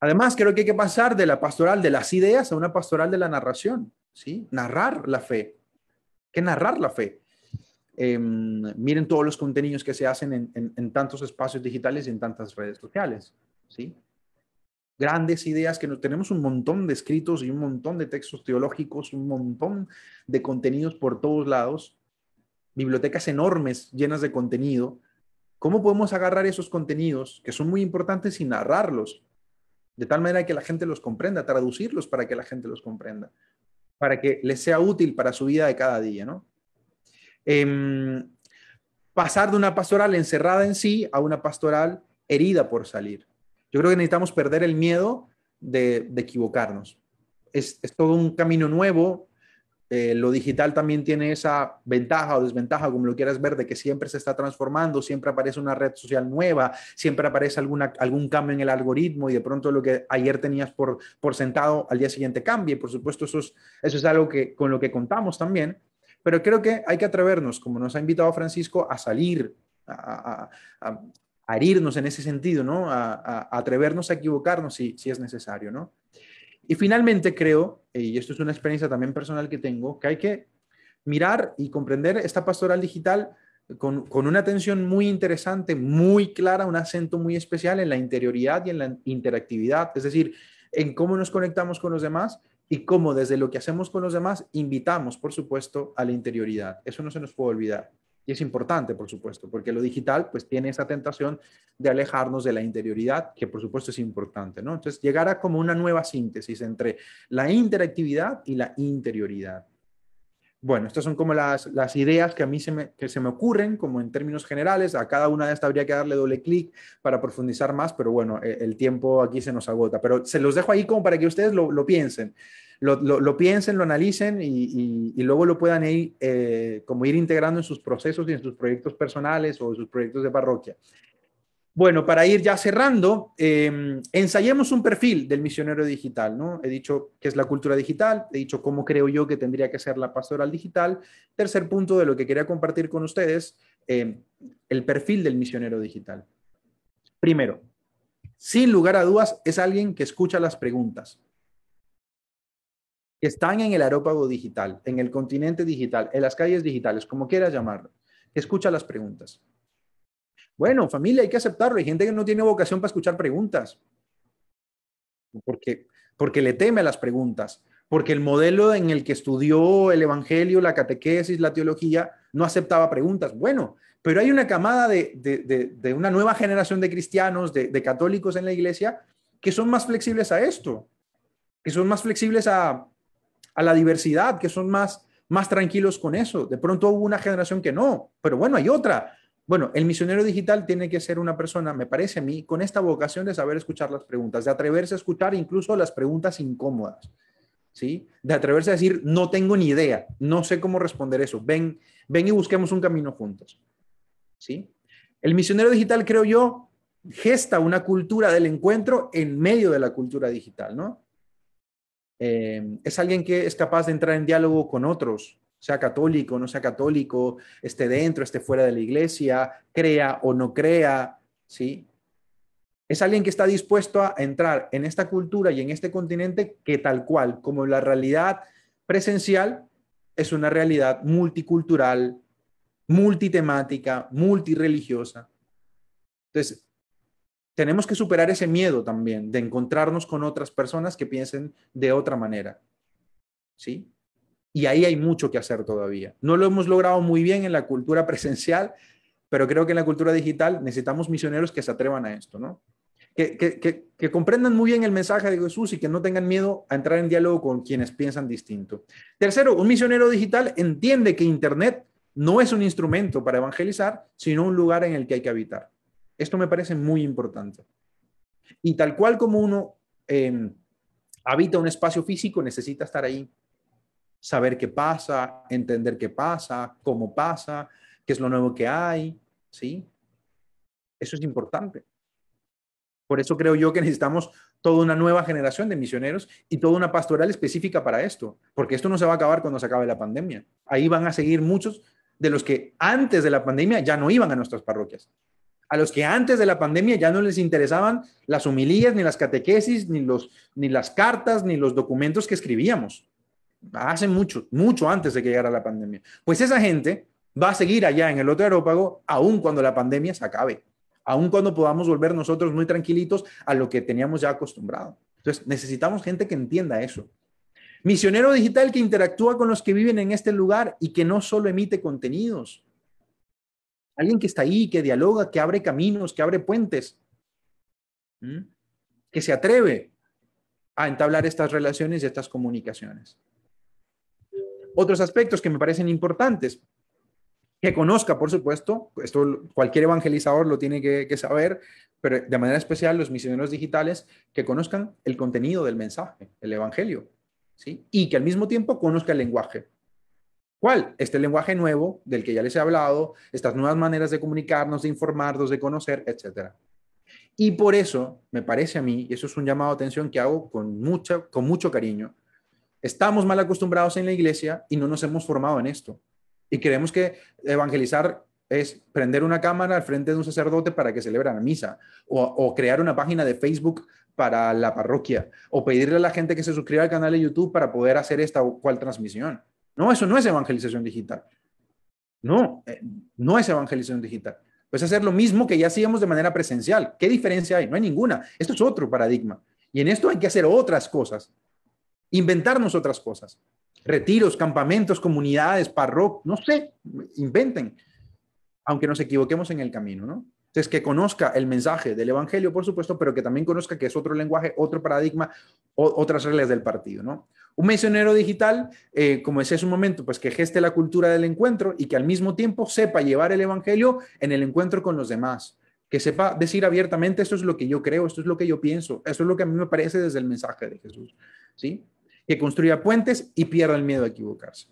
Además, creo que hay que pasar de la pastoral de las ideas a una pastoral de la narración, ¿sí? Narrar la fe. ¿Qué narrar la fe? Em, miren todos los contenidos que se hacen en, en tantos espacios digitales y en tantas redes sociales, ¿sí? grandes ideas que nos tenemos un montón de escritos y un montón de textos teológicos, un montón de contenidos por todos lados, bibliotecas enormes llenas de contenido. ¿Cómo podemos agarrar esos contenidos que son muy importantes y narrarlos de tal manera que la gente los comprenda, traducirlos para que la gente los comprenda, para que les sea útil para su vida de cada día, ¿no? Em, pasar de una pastoral encerrada en sí a una pastoral herida por salir. Yo creo que necesitamos perder el miedo de, equivocarnos. Es, todo un camino nuevo. Eh, lo digital también tiene esa ventaja o desventaja, como lo quieras ver, de que siempre se está transformando, siempre aparece una red social nueva, siempre aparece alguna, algún cambio en el algoritmo y de pronto lo que ayer tenías por, por sentado al día siguiente cambia. por supuesto, eso es, eso es algo que, con lo que contamos también. Pero creo que hay que atrevernos, como nos ha invitado Francisco, a salir, a, a herirnos en ese sentido, ¿no? A, a atrevernos a equivocarnos si, si, es necesario, ¿no? Y finalmente creo, eh, y esto es una experiencia también personal que tengo, que hay que mirar y comprender esta pastoral digital con, con una atención muy interesante, muy clara, un acento muy especial en la interioridad y en la interactividad, es decir, en cómo nos conectamos con los demás y cómo desde lo que hacemos con los demás invitamos, por supuesto, a la interioridad. Eso no se nos puede olvidar. Y es importante, por supuesto, porque lo digital pues tiene esa tentación de alejarnos de la interioridad, que por supuesto es importante, ¿no? Entonces, llegar a como una nueva síntesis entre la interactividad y la interioridad. Bueno, estas son como las, ideas que a mí se me, que se me ocurren, como en términos generales. A cada una de estas habría que darle doble clic para profundizar más, pero bueno, eh, el, tiempo aquí se nos agota. Pero se los dejo ahí como para que ustedes lo, lo piensen lo, piensen, lo analicen y, luego lo puedan ir, eh, como ir integrando en sus procesos y en sus proyectos personales o en sus proyectos de parroquia. Bueno, para ir ya cerrando, em, ensayemos un perfil del misionero digital, ¿no? He dicho qué es la cultura digital, he dicho cómo creo yo que tendría que ser la pastoral digital. Tercer punto de lo que quería compartir con ustedes, em, el perfil del misionero digital. Primero, sin lugar a dudas, es alguien que escucha las preguntas que están en el aerópago digital, en el continente digital, en las calles digitales, como quieras llamarlo, escucha las preguntas. Bueno, familia, hay que aceptarlo. Hay gente que no tiene vocación para escuchar preguntas. Porque, porque le teme a las preguntas, porque el modelo en el que estudió el Evangelio, la catequesis, la teología, no aceptaba preguntas. Bueno, pero hay una camada de, de una nueva generación de cristianos, de católicos en la iglesia, que son más flexibles a esto, que son más flexibles a, a la diversidad, que son más, más tranquilos con eso. De pronto hubo una generación que no, pero bueno, hay otra. Bueno, el misionero digital tiene que ser una persona, me parece a mí, con esta vocación de saber escuchar las preguntas, de atreverse a escuchar incluso las preguntas incómodas, ¿sí? De atreverse a decir, no tengo ni idea, no sé cómo responder eso, ven, ven y busquemos un camino juntos, ¿sí? El misionero digital, creo yo, gesta una cultura del encuentro en medio de la cultura digital, ¿no? Em, es alguien que es capaz de entrar en diálogo con otros, sea católico, no sea católico, esté dentro, esté fuera de la iglesia, crea o no crea, ¿sí? Es alguien que está dispuesto a entrar en esta cultura y en este continente que tal cual, como la realidad presencial, es una realidad multicultural, multitemática, multireligiosa. Entonces, tenemos que superar ese miedo también de encontrarnos con otras personas que piensen de otra manera. ¿Sí? Y ahí hay mucho que hacer todavía. No lo hemos logrado muy bien en la cultura presencial, pero creo que en la cultura digital necesitamos misioneros que se atrevan a esto, ¿no? Que, que, comprendan muy bien el mensaje de Jesús y que no tengan miedo a entrar en diálogo con quienes piensan distinto. Tercero, un misionero digital entiende que Internet no es un instrumento para evangelizar, sino un lugar en el que hay que habitar. Esto me parece muy importante. Y tal cual como uno em, habita un espacio físico, necesita estar ahí, saber qué pasa, entender qué pasa, cómo pasa, qué es lo nuevo que hay, ¿sí? Eso es importante. Por eso creo yo que necesitamos toda una nueva generación de misioneros y toda una pastoral específica para esto, porque esto no se va a acabar cuando se acabe la pandemia. Ahí van a seguir muchos de los que antes de la pandemia ya no iban a nuestras parroquias a los que antes de la pandemia ya no les interesaban las homilías, ni las catequesis, ni, los, ni las cartas, ni los documentos que escribíamos. Hace mucho, mucho antes de que llegara la pandemia. Pues esa gente va a seguir allá en el otro aerópago, aun cuando la pandemia se acabe, aun cuando podamos volver nosotros muy tranquilitos a lo que teníamos ya acostumbrado. Entonces, necesitamos gente que entienda eso. Misionero digital que interactúa con los que viven en este lugar y que no solo emite contenidos, Alguien que está ahí, que dialoga, que abre caminos, que abre puentes, que se atreve a entablar estas relaciones y estas comunicaciones. Otros aspectos que me parecen importantes, que conozca, por supuesto, esto cualquier evangelizador lo tiene que, que, saber, pero de manera especial los misioneros digitales, que conozcan el contenido del mensaje, el evangelio, ¿sí? y que al mismo tiempo conozca el lenguaje. ¿Cuál? Este lenguaje nuevo del que ya les he hablado, estas nuevas maneras de comunicarnos, de informarnos, de conocer, etc. Y por eso, me parece a mí, y eso es un llamado de atención que hago con, con mucho cariño, estamos mal acostumbrados en la iglesia y no nos hemos formado en esto. Y creemos que evangelizar es prender una cámara al frente de un sacerdote para que celebre la misa, o, o, crear una página de Facebook para la parroquia, o pedirle a la gente que se suscriba al canal de YouTube para poder hacer esta cual transmisión. No, eso no es evangelización digital. No, eh, no es evangelización digital. Pues hacer lo mismo que ya hacíamos de manera presencial. ¿Qué diferencia hay? No hay ninguna. Esto es otro paradigma. Y en esto hay que hacer otras cosas, inventarnos otras cosas. Retiros, campamentos, comunidades, parroquias, no sé, inventen, aunque nos equivoquemos en el camino, ¿no? Entonces, que conozca el mensaje del Evangelio, por supuesto, pero que también conozca que es otro lenguaje, otro paradigma, o, otras reglas del partido, ¿no? Un misionero digital, eh, como decía hace un momento, pues que geste la cultura del encuentro y que al mismo tiempo sepa llevar el Evangelio en el encuentro con los demás, que sepa decir abiertamente, esto es lo que yo creo, esto es lo que yo pienso, esto es lo que a mí me parece desde el mensaje de Jesús, ¿sí? Que construya puentes y pierda el miedo a equivocarse.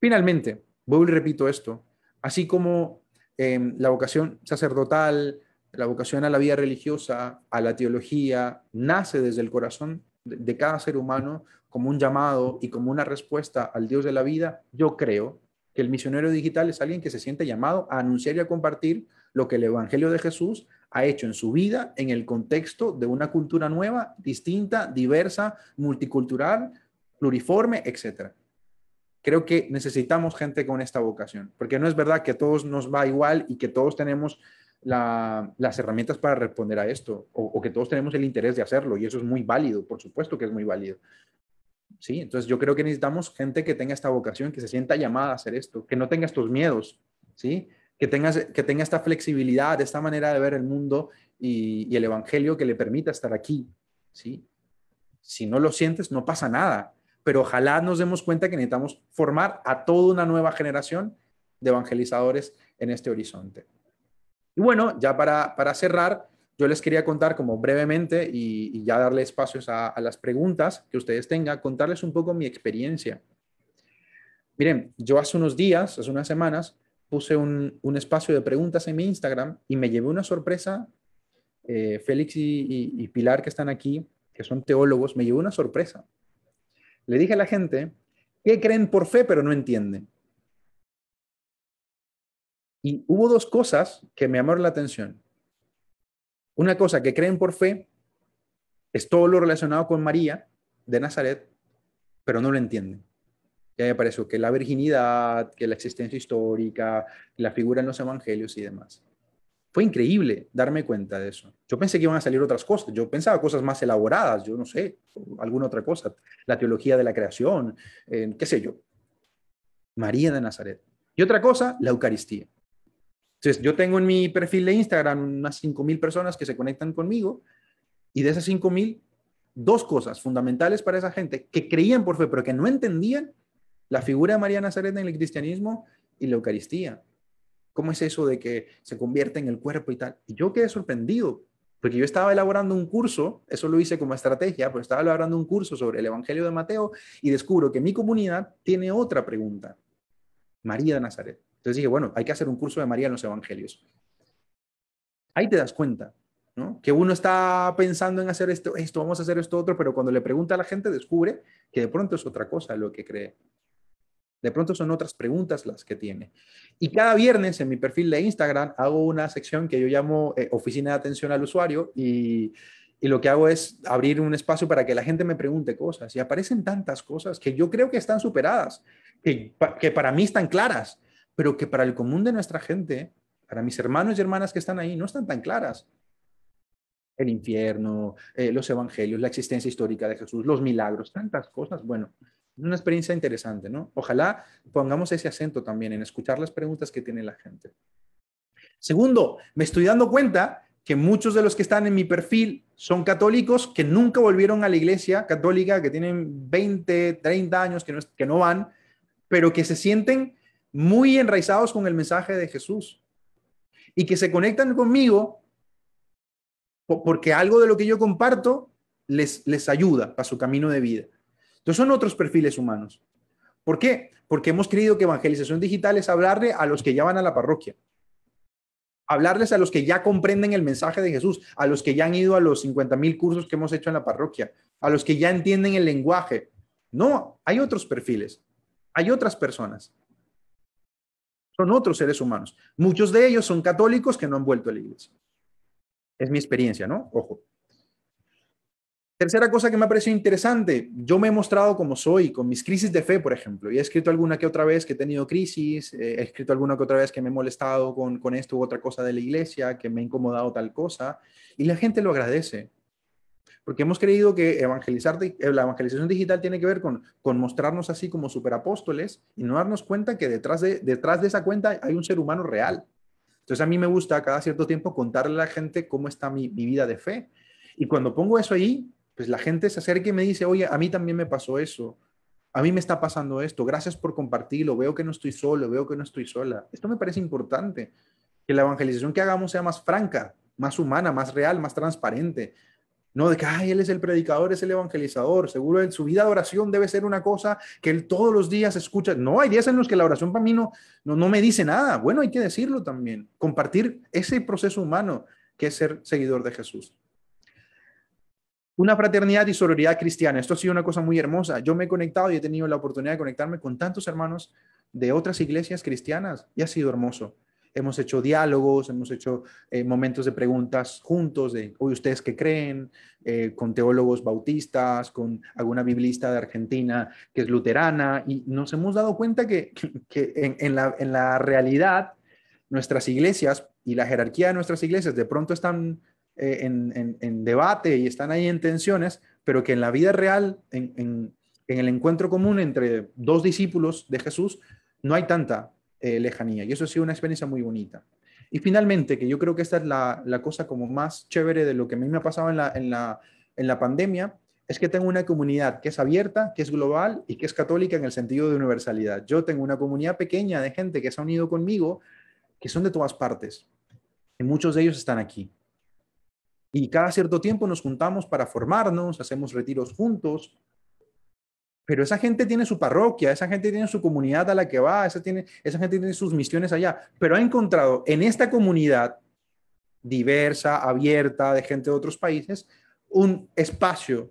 Finalmente, vuelvo y repito esto, así como Em, la vocación sacerdotal, la vocación a la vida religiosa, a la teología, nace desde el corazón de, de cada ser humano como un llamado y como una respuesta al Dios de la vida, yo creo que el misionero digital es alguien que se siente llamado a anunciar y a compartir lo que el Evangelio de Jesús ha hecho en su vida en el contexto de una cultura nueva, distinta, diversa, multicultural, pluriforme, etcétera creo que necesitamos gente con esta vocación, porque no es verdad que a todos nos va igual y que todos tenemos las herramientas para responder a esto, o, que todos tenemos el interés de hacerlo, y eso es muy válido, por supuesto que es muy válido. Sí, entonces yo creo que necesitamos gente que tenga esta vocación, que se sienta llamada a hacer esto, que no tenga estos miedos, ¿sí? Que, tengas, que tenga esta flexibilidad, esta manera de ver el mundo y, y el Evangelio que le permita estar aquí, ¿sí? Si no lo sientes, no pasa nada pero ojalá nos demos cuenta que necesitamos formar a toda una nueva generación de evangelizadores en este horizonte. Y bueno, ya para, cerrar, yo les quería contar como brevemente y, ya darle espacios a, las preguntas que ustedes tengan, contarles un poco mi experiencia. Miren, yo hace unos días, hace unas semanas, puse un, espacio de preguntas en mi Instagram y me llevé una sorpresa. Eh, Félix y, y Pilar, que están aquí, que son teólogos, me llevé una sorpresa le dije a la gente que creen por fe pero no entienden. Y hubo dos cosas que me llamaron la atención. Una cosa que creen por fe es todo lo relacionado con María de Nazaret, pero no lo entienden. Ya me pareció que la virginidad, que la existencia histórica, la figura en los evangelios y demás. Fue increíble darme cuenta de eso. Yo pensé que iban a salir otras cosas, yo pensaba cosas más elaboradas, yo no sé, alguna otra cosa, la teología de la creación, eh, qué sé yo. María de Nazaret. Y otra cosa, la Eucaristía. Entonces, yo tengo en mi perfil de Instagram unas 5.000 personas que se conectan conmigo y de esas 5.000, dos cosas fundamentales para esa gente que creían por fe, pero que no entendían la figura de María de Nazaret en el cristianismo y la Eucaristía. ¿Cómo es eso de que se convierte en el cuerpo y tal? Y yo quedé sorprendido, porque yo estaba elaborando un curso, eso lo hice como estrategia, pero estaba elaborando un curso sobre el Evangelio de Mateo y descubro que mi comunidad tiene otra pregunta. María de Nazaret. Entonces dije, bueno, hay que hacer un curso de María en los Evangelios. Ahí te das cuenta, ¿no? Que uno está pensando en hacer esto, esto, vamos a hacer esto otro, pero cuando le pregunta a la gente descubre que de pronto es otra cosa lo que cree. De pronto son otras preguntas las que tiene. Y cada viernes en mi perfil de Instagram hago una sección que yo llamo eh, Oficina de Atención al Usuario y, lo que hago es abrir un espacio para que la gente me pregunte cosas. Y aparecen tantas cosas que yo creo que están superadas, que, que para mí están claras, pero que para el común de nuestra gente, para mis hermanos y hermanas que están ahí, no están tan claras el infierno, eh, los evangelios, la existencia histórica de Jesús, los milagros, tantas cosas. Bueno, una experiencia interesante, ¿no? Ojalá pongamos ese acento también en escuchar las preguntas que tiene la gente. Segundo, me estoy dando cuenta que muchos de los que están en mi perfil son católicos que nunca volvieron a la iglesia católica, que tienen 20, 30 años que no, que no van, pero que se sienten muy enraizados con el mensaje de Jesús y que se conectan conmigo porque algo de lo que yo comparto les, les ayuda para su camino de vida. Entonces son otros perfiles humanos. ¿Por qué? Porque hemos creído que evangelización digital es hablarle a los que ya van a la parroquia, hablarles a los que ya comprenden el mensaje de Jesús, a los que ya han ido a los 50.000 cursos que hemos hecho en la parroquia, a los que ya entienden el lenguaje. No, hay otros perfiles, hay otras personas. Son otros seres humanos. Muchos de ellos son católicos que no han vuelto a la iglesia. Es mi experiencia, ¿no? Ojo. Tercera cosa que me ha parecido interesante, yo me he mostrado como soy con mis crisis de fe, por ejemplo, y he escrito alguna que otra vez que he tenido crisis, eh, he escrito alguna que otra vez que me he molestado con, con esto u otra cosa de la iglesia, que me ha incomodado tal cosa, y la gente lo agradece, porque hemos creído que evangelizar, eh, la evangelización digital tiene que ver con, con mostrarnos así como superapóstoles y no darnos cuenta que detrás de, detrás de esa cuenta hay un ser humano real. Entonces a mí me gusta cada cierto tiempo contarle a la gente cómo está mi, mi vida de fe. Y cuando pongo eso ahí, pues la gente se acerca y me dice, oye, a mí también me pasó eso, a mí me está pasando esto, gracias por compartirlo, veo que no estoy solo, veo que no estoy sola. Esto me parece importante, que la evangelización que hagamos sea más franca, más humana, más real, más transparente. No de que, ay, él es el predicador, es el evangelizador, seguro en su vida de oración debe ser una cosa que él todos los días escucha. No, hay días en los que la oración para mí no, no, me dice nada. Bueno, hay que decirlo también, compartir ese proceso humano que es ser seguidor de Jesús una fraternidad y sororidad cristiana. Esto ha sido una cosa muy hermosa. Yo me he conectado y he tenido la oportunidad de conectarme con tantos hermanos de otras iglesias cristianas y ha sido hermoso. Hemos hecho diálogos, hemos hecho eh, momentos de preguntas juntos de hoy ustedes qué creen, eh, con teólogos bautistas, con alguna biblista de Argentina que es luterana y nos hemos dado cuenta que, en la realidad nuestras iglesias y la jerarquía de nuestras iglesias de pronto están eh, en, debate y están ahí en tensiones, pero que en la vida real, en, el encuentro común entre dos discípulos de Jesús, no hay tanta eh, lejanía. Y eso ha sido una experiencia muy bonita. Y finalmente, que yo creo que esta es la, cosa como más chévere de lo que a mí me ha pasado en la pandemia, es que tengo una comunidad que es abierta, que es global y que es católica en el sentido de universalidad. Yo tengo una comunidad pequeña de gente que se ha unido conmigo, que son de todas partes. Y muchos de ellos están aquí. Y cada cierto tiempo nos juntamos para formarnos, hacemos retiros juntos. Pero esa gente tiene su parroquia, esa gente tiene su comunidad a la que va, esa, tiene, esa gente tiene sus misiones allá. Pero ha encontrado en esta comunidad diversa, abierta, de gente de otros países, un espacio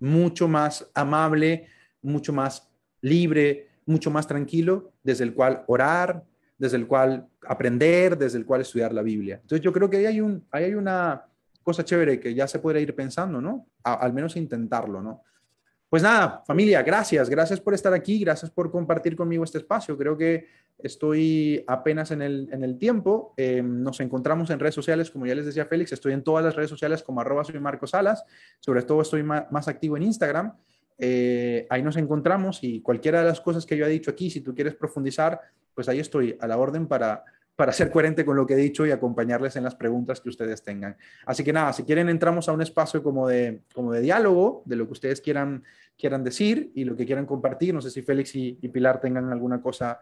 mucho más amable, mucho más libre, mucho más tranquilo, desde el cual orar, desde el cual aprender, desde el cual estudiar la Biblia. Entonces yo creo que ahí hay, un, ahí hay una, cosa chévere que ya se puede ir pensando, ¿no? al menos intentarlo, ¿no? Pues nada, familia, gracias, gracias por estar aquí, gracias por compartir conmigo este espacio. Creo que estoy apenas en el, en el tiempo. Em, nos encontramos en redes sociales, como ya les decía Félix, estoy en todas las redes sociales como arroba soy Marcos Salas, sobre todo estoy más, activo en Instagram. Eh, ahí nos encontramos y cualquiera de las cosas que yo he dicho aquí, si tú quieres profundizar, pues ahí estoy a la orden para para ser coherente con lo que he dicho y acompañarles en las preguntas que ustedes tengan. Así que nada, si quieren entramos a un espacio como de, como de diálogo, de lo que ustedes quieran, quieran decir y lo que quieran compartir. No sé si Félix y, Pilar tengan alguna cosa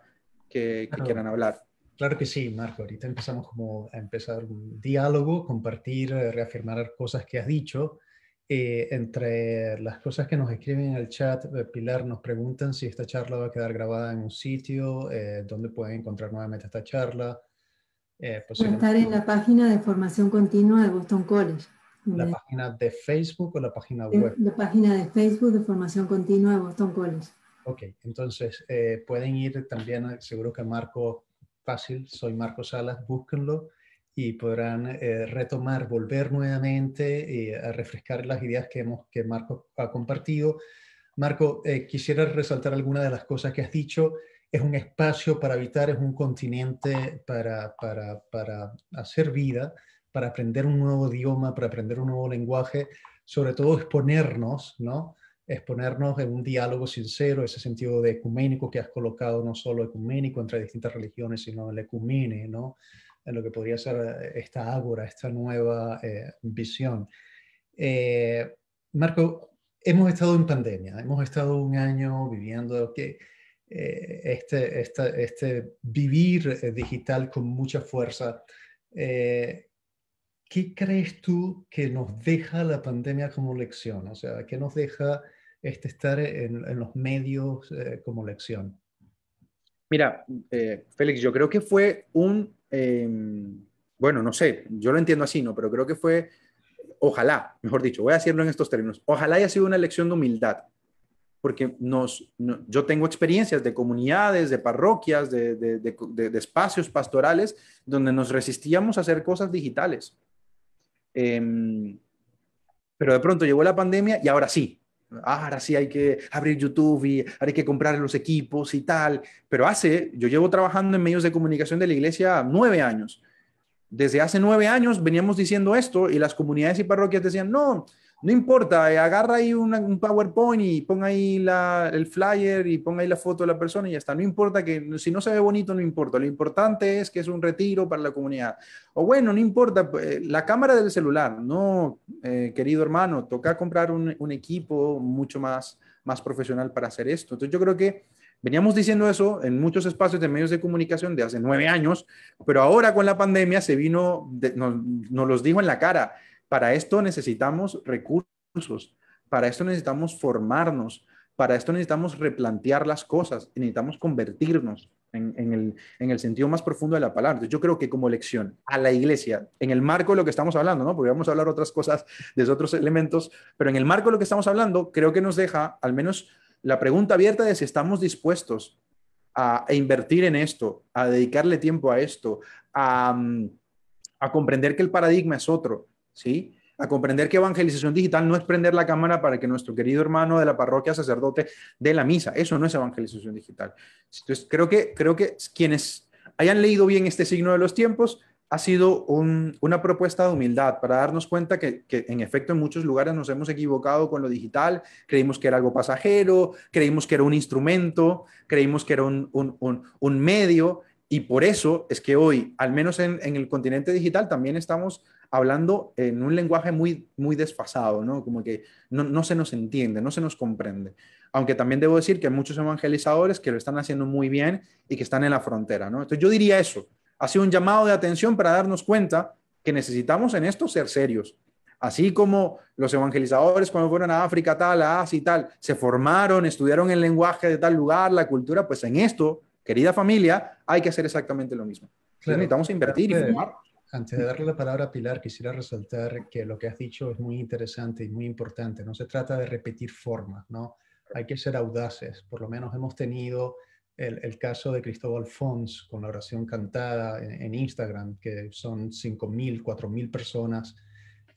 que, quieran hablar. Claro que sí, Marco. Ahorita empezamos como a empezar un diálogo, compartir, eh, reafirmar cosas que has dicho. Eh, entre las cosas que nos escriben en el chat, eh, Pilar nos preguntan si esta charla va a quedar grabada en un sitio, eh, dónde pueden encontrar nuevamente esta charla. Pues, estar en la página de formación continua de Boston College. ¿La página de Facebook o la página web? La página de Facebook de formación continua de Boston College. Ok, entonces pueden ir también, seguro que Marco, fácil, soy Marco Salas, búsquenlo y podrán eh, retomar, volver nuevamente y eh, a refrescar las ideas que, hemos, que Marco ha compartido. Marco, eh, quisiera resaltar algunas de las cosas que has dicho. Es un espacio para habitar, es un continente para, hacer vida, para aprender un nuevo idioma, para aprender un nuevo lenguaje, sobre todo exponernos, ¿no? exponernos en un diálogo sincero, ese sentido de ecuménico que has colocado, no solo ecuménico entre distintas religiones, sino el ecumene, ¿no? en lo que podría ser eh, esta ágora, esta nueva eh, visión. Eh, Marco, hemos estado en pandemia, hemos estado un año viviendo que, este, este, vivir digital con mucha fuerza. ¿Qué crees tú que nos deja la pandemia como lección? O sea, ¿qué nos deja este estar en los medios como lección? Mira, Félix, yo creo que fue un Em, bueno, no sé, yo lo entiendo así, ¿no? Pero creo que fue, ojalá, mejor dicho, voy a decirlo en estos términos, ojalá haya sido una elección de humildad, porque nos, yo tengo experiencias de comunidades, de parroquias, de, espacios pastorales, donde nos resistíamos a hacer cosas digitales. Em, pero de pronto llegó la pandemia y ahora sí, ahora sí hay que abrir YouTube y ahora hay que comprar los equipos y tal. Pero hace, yo llevo trabajando en medios de comunicación de la iglesia nueve años. Desde hace nueve años veníamos diciendo esto y las comunidades y parroquias decían, no, no importa, eh, agarra ahí un PowerPoint y ponga ahí el flyer y ponga ahí la foto de la persona y ya está. No importa que, si no se ve bonito, no importa. Lo importante es que es un retiro para la comunidad. O bueno, no importa, eh, la cámara del celular. No, eh, querido hermano, toca comprar un, equipo mucho más, más profesional para hacer esto. Entonces yo creo que Veníamos diciendo eso en muchos espacios de medios de comunicación de hace nueve años, pero ahora con la pandemia se vino, nos, nos, los dijo en la cara. Para esto necesitamos recursos, para esto necesitamos formarnos, para esto necesitamos replantear las cosas, necesitamos convertirnos en, el, sentido más profundo de la palabra. yo creo que como lección a la iglesia, en el marco de lo que estamos hablando, ¿no? porque vamos a hablar otras cosas de otros elementos, pero en el marco de lo que estamos hablando, creo que nos deja al menos la pregunta abierta de si estamos dispuestos a, invertir en esto, a dedicarle tiempo a esto, a mm, comprender que el paradigma es otro, ¿sí? A comprender que evangelización digital no es prender la cámara para que nuestro querido hermano de la parroquia, sacerdote, dé la misa. Eso no es evangelización digital. Entonces, creo que, creo que quienes hayan leído bien este signo de los tiempos, ha sido una propuesta de humildad para darnos cuenta que, en efecto en muchos lugares nos hemos equivocado con lo digital, creímos que era algo pasajero, creímos que era un instrumento, creímos que era un, medio y por eso es que hoy, al menos en el continente digital, también estamos hablando en un lenguaje muy, muy desfasado, ¿no? Como que no, se nos entiende, no se nos comprende. Aunque también debo decir que hay muchos evangelizadores que lo están haciendo muy bien y que están en la frontera, ¿no? Entonces yo diría eso, ha sido un llamado de atención para darnos cuenta que necesitamos en esto ser serios. Así como los evangelizadores cuando fueron a África, tal, a Asia y tal, se formaron, estudiaron el lenguaje de tal lugar, la cultura, pues en esto, querida familia, hay que hacer exactamente lo mismo. Necesitamos invertir y formar. Antes de darle la palabra a Pilar, quisiera resaltar que lo que has dicho es muy interesante y muy importante. No se trata de repetir formas, ¿no? Hay que ser audaces. Por lo menos hemos tenido el, caso de Cristóbal Fons con la oración cantada en, Instagram, que son 5.000, 4.000 personas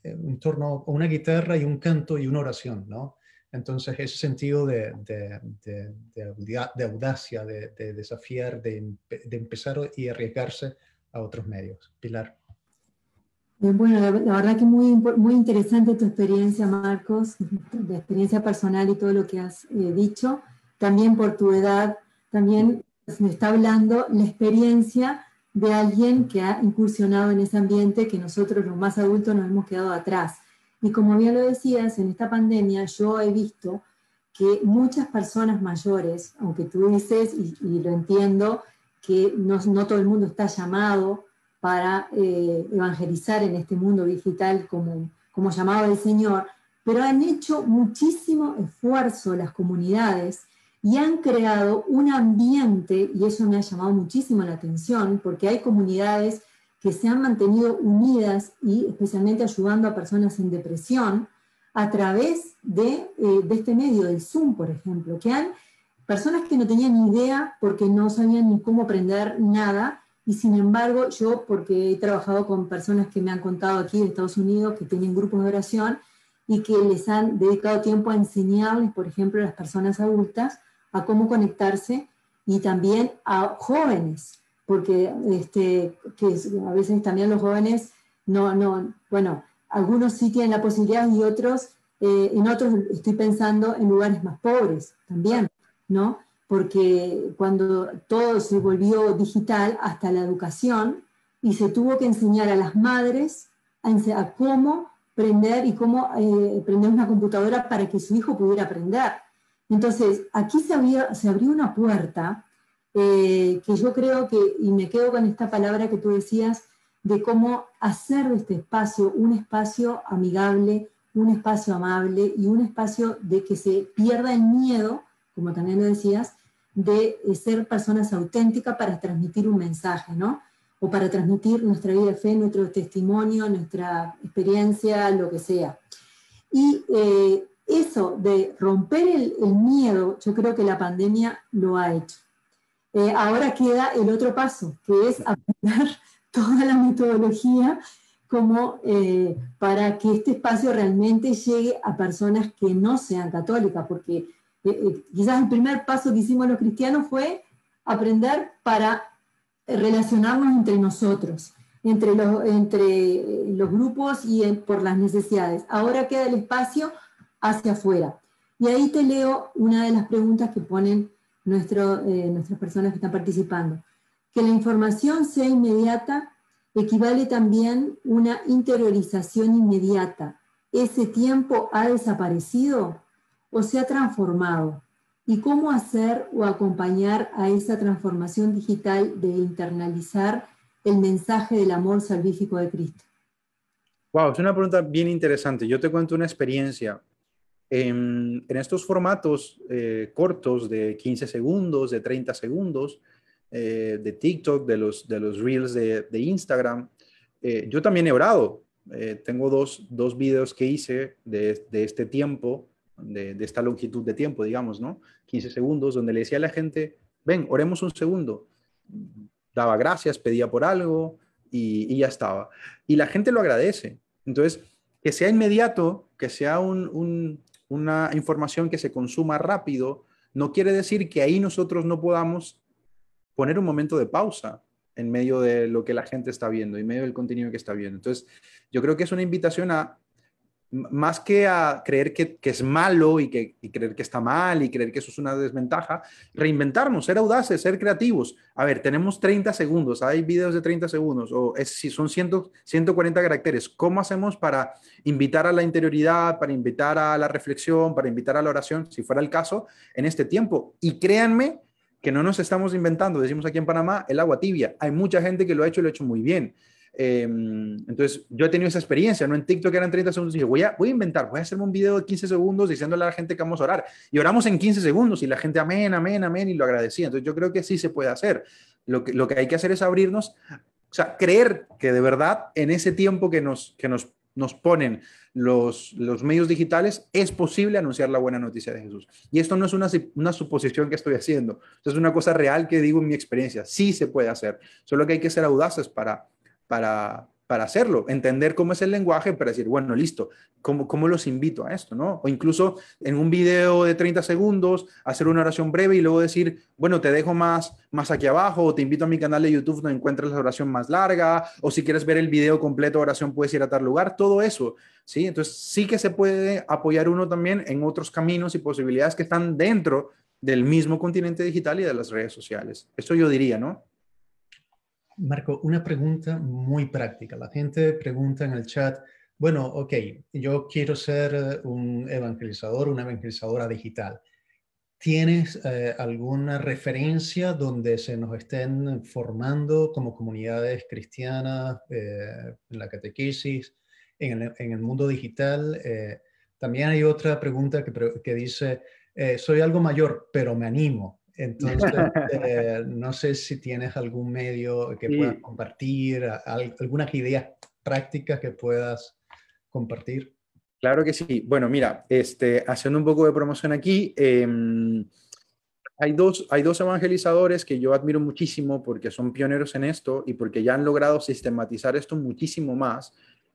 eh, en torno a una guitarra y un canto y una oración, ¿no? Entonces, ese sentido de, de, de audacia, de, desafiar, de, empezar y arriesgarse a otros medios. Pilar. Eh, bueno, la, verdad que muy, muy interesante tu experiencia, Marcos, la experiencia personal y todo lo que has eh, dicho. También por tu edad, también pues, me está hablando la experiencia de alguien que ha incursionado en ese ambiente que nosotros los más adultos nos hemos quedado atrás. Y como bien lo decías, en esta pandemia yo he visto que muchas personas mayores, aunque tú dices, y, y lo entiendo, que no, no todo el mundo está llamado para eh, evangelizar en este mundo digital como, como llamado del Señor, pero han hecho muchísimo esfuerzo las comunidades y han creado un ambiente, y eso me ha llamado muchísimo la atención, porque hay comunidades que se han mantenido unidas y especialmente ayudando a personas en depresión a través de, eh, este medio, del Zoom, por ejemplo, que han personas que no tenían ni idea porque no sabían ni cómo aprender nada, y sin embargo, yo, porque he trabajado con personas que me han contado aquí en Estados Unidos que tienen grupos de oración y que les han dedicado tiempo a enseñarles, por ejemplo, a las personas adultas a cómo conectarse y también a jóvenes, porque este, que a veces también los jóvenes no, no, bueno, algunos sí tienen la posibilidad y otros, eh, en otros estoy pensando en lugares más pobres también, ¿no? porque cuando todo se volvió digital, hasta la educación, y se tuvo que enseñar a las madres a, cómo prender y cómo eh, prender una computadora para que su hijo pudiera aprender. Entonces, aquí se, abrió una puerta eh, que yo creo que, y me quedo con esta palabra que tú decías, de cómo hacer de este espacio un espacio amigable, un espacio amable y un espacio de que se pierda el miedo, como también lo decías, de eh, ser personas auténticas para transmitir un mensaje, ¿no? O para transmitir nuestra vida de fe, nuestro testimonio, nuestra experiencia, lo que sea. Y eh, eso de romper el, miedo, yo creo que la pandemia lo ha hecho. Eh, ahora queda el otro paso, que es aplicar toda la metodología como para que este espacio realmente llegue a personas que no sean católicas, porque eh, eh, quizás el primer paso que hicimos los cristianos fue aprender para eh, relacionarnos entre nosotros, entre los, grupos y por las necesidades. Ahora queda el espacio hacia afuera. Y ahí te leo una de las preguntas que ponen nuestras personas que están participando. Que la información sea inmediata equivale también a una interiorización inmediata. ¿Ese tiempo ha desaparecido? o se ha transformado y cómo hacer o acompañar a esa transformación digital de internalizar el mensaje del amor salvífico de Cristo. Wow, es una pregunta bien interesante. Yo te cuento una experiencia. En, estos formatos eh, cortos de 15 segundos, de 30 segundos, eh, de TikTok, de los, de los reels de, de Instagram, eh, yo también he orado. tengo dos, dos videos que hice de, de este tiempo de, esta longitud de tiempo, digamos, ¿no? 15 segundos, donde le decía a la gente, ven, oremos un segundo. Daba gracias, pedía por algo y, ya estaba. Y la gente lo agradece. Entonces, que sea inmediato, que sea una información que se consuma rápido, no quiere decir que ahí nosotros no podamos poner un momento de pausa en medio de lo que la gente está viendo, en medio del contenido que está viendo. Entonces, yo creo que es una invitación a más que a creer que, es malo y, que, creer que está mal y creer que eso es una desventaja, reinventarnos, ser audaces, ser creativos. A ver, tenemos 30 segundos, hay videos de 30 segundos, o es, si son 100, 140 caracteres, ¿cómo hacemos para invitar a la interioridad, para invitar a la reflexión, para invitar a la oración, si fuera el caso, en este tiempo? Y créanme que no nos estamos inventando, decimos aquí en Panamá, el agua tibia. Hay mucha gente que lo ha hecho y lo ha hecho muy bien. Em, entonces, yo he tenido esa experiencia, ¿no? En TikTok eran 30 segundos y dije, voy a, voy a inventar, voy a hacerme un video de 15 segundos diciéndole a la gente que vamos a orar. Y oramos en 15 segundos y la gente amén, amén, amén y lo agradecía. Entonces, yo creo que sí se puede hacer. Lo que, lo que hay que hacer es abrirnos, o sea, creer que de verdad en ese tiempo que nos, que nos, nos ponen los, los medios digitales, es posible anunciar la buena noticia de Jesús. Y esto no es una, una suposición que estoy haciendo, es una cosa real que digo en mi experiencia. Sí se puede hacer, solo que hay que ser audaces para para, hacerlo, entender cómo es el lenguaje para decir, bueno, listo, ¿cómo, ¿cómo los invito a esto? ¿no? O incluso en un video de 30 segundos, hacer una oración breve y luego decir, bueno, te dejo más, más aquí abajo, o te invito a mi canal de YouTube donde encuentras la oración más larga, o si quieres ver el video completo de oración puedes ir a tal lugar, todo eso, ¿sí? Entonces sí que se puede apoyar uno también en otros caminos y posibilidades que están dentro del mismo continente digital y de las redes sociales. Eso yo diría, ¿no? Marco, una pregunta muy práctica. La gente pregunta en el chat, bueno, ok, yo quiero ser eh, un evangelizador, una evangelizadora digital. ¿Tienes eh, alguna referencia donde se nos estén formando como comunidades cristianas, eh, en la catequesis, en el, mundo digital? también hay otra pregunta que dice, soy algo mayor, pero me animo. Entonces, eh, no sé si tienes algún medio que puedas compartir, algunas ideas prácticas que puedas compartir. Claro que sí. Bueno, mira, este, haciendo un poco de promoción aquí, em, hay, dos, hay dos evangelizadores que yo admiro muchísimo porque son pioneros en esto y porque ya han logrado sistematizar esto muchísimo más,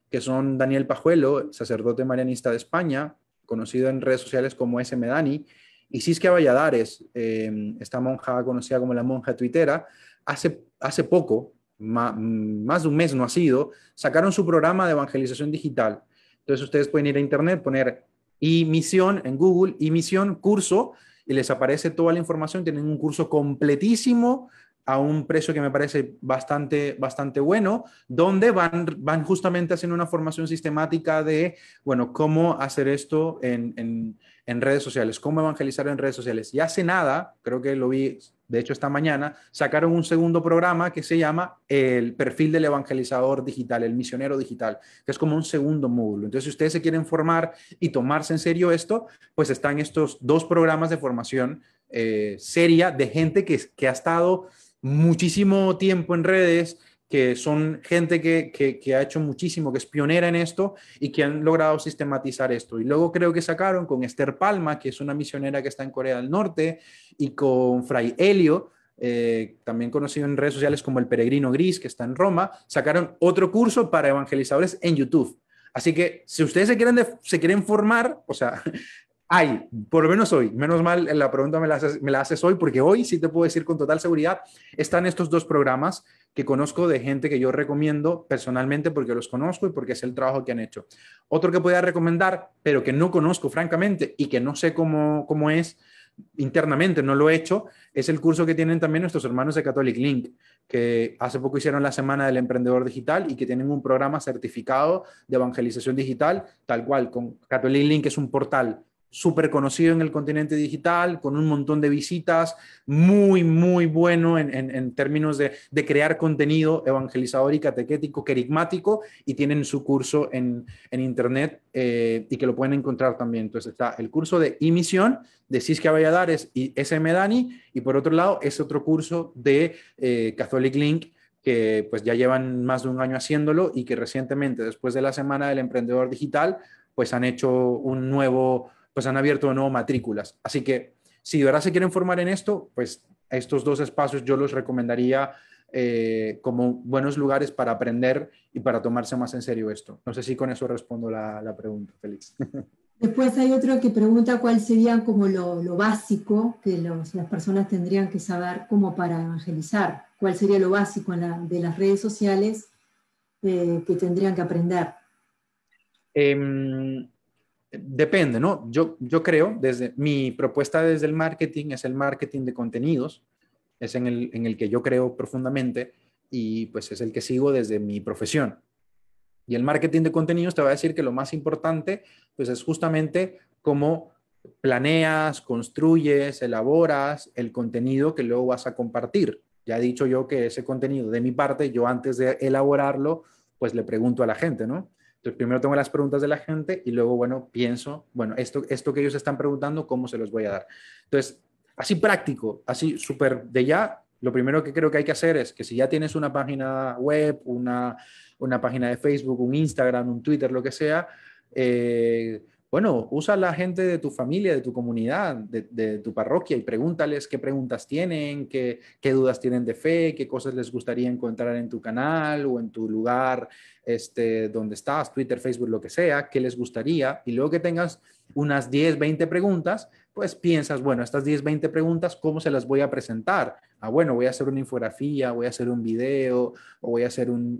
que son Daniel Pajuelo, sacerdote marianista de España, conocido en redes sociales como SMDani, Dani y Siskia Valladares, em, esta monja conocida como la monja tuitera, hace, hace poco, más de un mes no ha sido, sacaron su programa de evangelización digital. Entonces ustedes pueden ir a internet, poner y misión en Google y misión curso y les aparece toda la información. Tienen un curso completísimo a un precio que me parece bastante, bastante bueno, donde van, van justamente haciendo una formación sistemática de, bueno, cómo hacer esto en en redes sociales, cómo evangelizar en redes sociales. Y hace nada, creo que lo vi, de hecho esta mañana, sacaron un segundo programa que se llama el perfil del evangelizador digital, el misionero digital, que es como un segundo módulo. Entonces, si ustedes se quieren formar y tomarse en serio esto, pues están estos dos programas de formación eh, seria de gente que, que ha estado muchísimo tiempo en redes, que son gente que, ha hecho muchísimo, que es pionera en esto y que han logrado sistematizar esto. Y luego creo que sacaron con Esther Palma, que es una misionera que está en Corea del Norte, y con Fray Helio, eh, también conocido en redes sociales como el Peregrino Gris, que está en Roma, sacaron otro curso para evangelizadores en YouTube. Así que si ustedes se quieren, se quieren formar, o sea, Ay, por lo menos hoy, menos mal la pregunta me la, haces, hoy, porque hoy sí te puedo decir con total seguridad, están estos dos programas que conozco de gente que yo recomiendo personalmente porque los conozco y porque es el trabajo que han hecho. Otro que podría recomendar, pero que no conozco francamente y que no sé cómo, cómo es internamente, no lo he hecho, es el curso que tienen también nuestros hermanos de Catholic Link, que hace poco hicieron la Semana del Emprendedor Digital y que tienen un programa certificado de evangelización digital, tal cual, con Catholic Link es un portal súper conocido en el continente digital, con un montón de visitas, muy, muy bueno en, términos de, crear contenido evangelizador y catequético, querigmático, y tienen su curso en, Internet eh, y que lo pueden encontrar también. Entonces está el curso de emisión de Cisca Valladares y SM Dani, y por otro lado es otro curso de eh, Catholic Link, que pues ya llevan más de un año haciéndolo y que recientemente, después de la Semana del Emprendedor Digital, pues han hecho un nuevo pues han abierto de nuevo matrículas. Así que si de verdad se quieren formar en esto, pues estos dos espacios yo los recomendaría eh, como buenos lugares para aprender y para tomarse más en serio esto. No sé si con eso respondo la, pregunta, Félix. Después hay otro que pregunta cuál sería como lo, básico que las personas tendrían que saber como para evangelizar, cuál sería lo básico de las redes sociales eh, que tendrían que aprender. Eh, Depende, ¿no? Yo, yo creo, desde mi propuesta desde el marketing es el marketing de contenidos, es en el, en el que yo creo profundamente y pues es el que sigo desde mi profesión. Y el marketing de contenidos te va a decir que lo más importante pues es justamente cómo planeas, construyes, elaboras el contenido que luego vas a compartir. Ya he dicho yo que ese contenido de mi parte, yo antes de elaborarlo, pues le pregunto a la gente, ¿no? Entonces, primero tengo las preguntas de la gente y luego, bueno, pienso, bueno, esto, esto que ellos están preguntando, ¿cómo se los voy a dar? Entonces, así práctico, así súper de ya, lo primero que creo que hay que hacer es que si ya tienes una página web, una, una página de Facebook, un Instagram, un Twitter, lo que sea, eh, bueno, usa a la gente de tu familia, de tu comunidad, de, tu parroquia y pregúntales qué preguntas tienen, qué, dudas tienen de fe, qué cosas les gustaría encontrar en tu canal o en tu lugar este, donde estás, Twitter, Facebook, lo que sea, qué les gustaría. Y luego que tengas unas 10, 20 preguntas, pues piensas, bueno, estas 10, 20 preguntas, ¿cómo se las voy a presentar? Ah, bueno, voy a hacer una infografía, voy a hacer un video, o voy a hacer un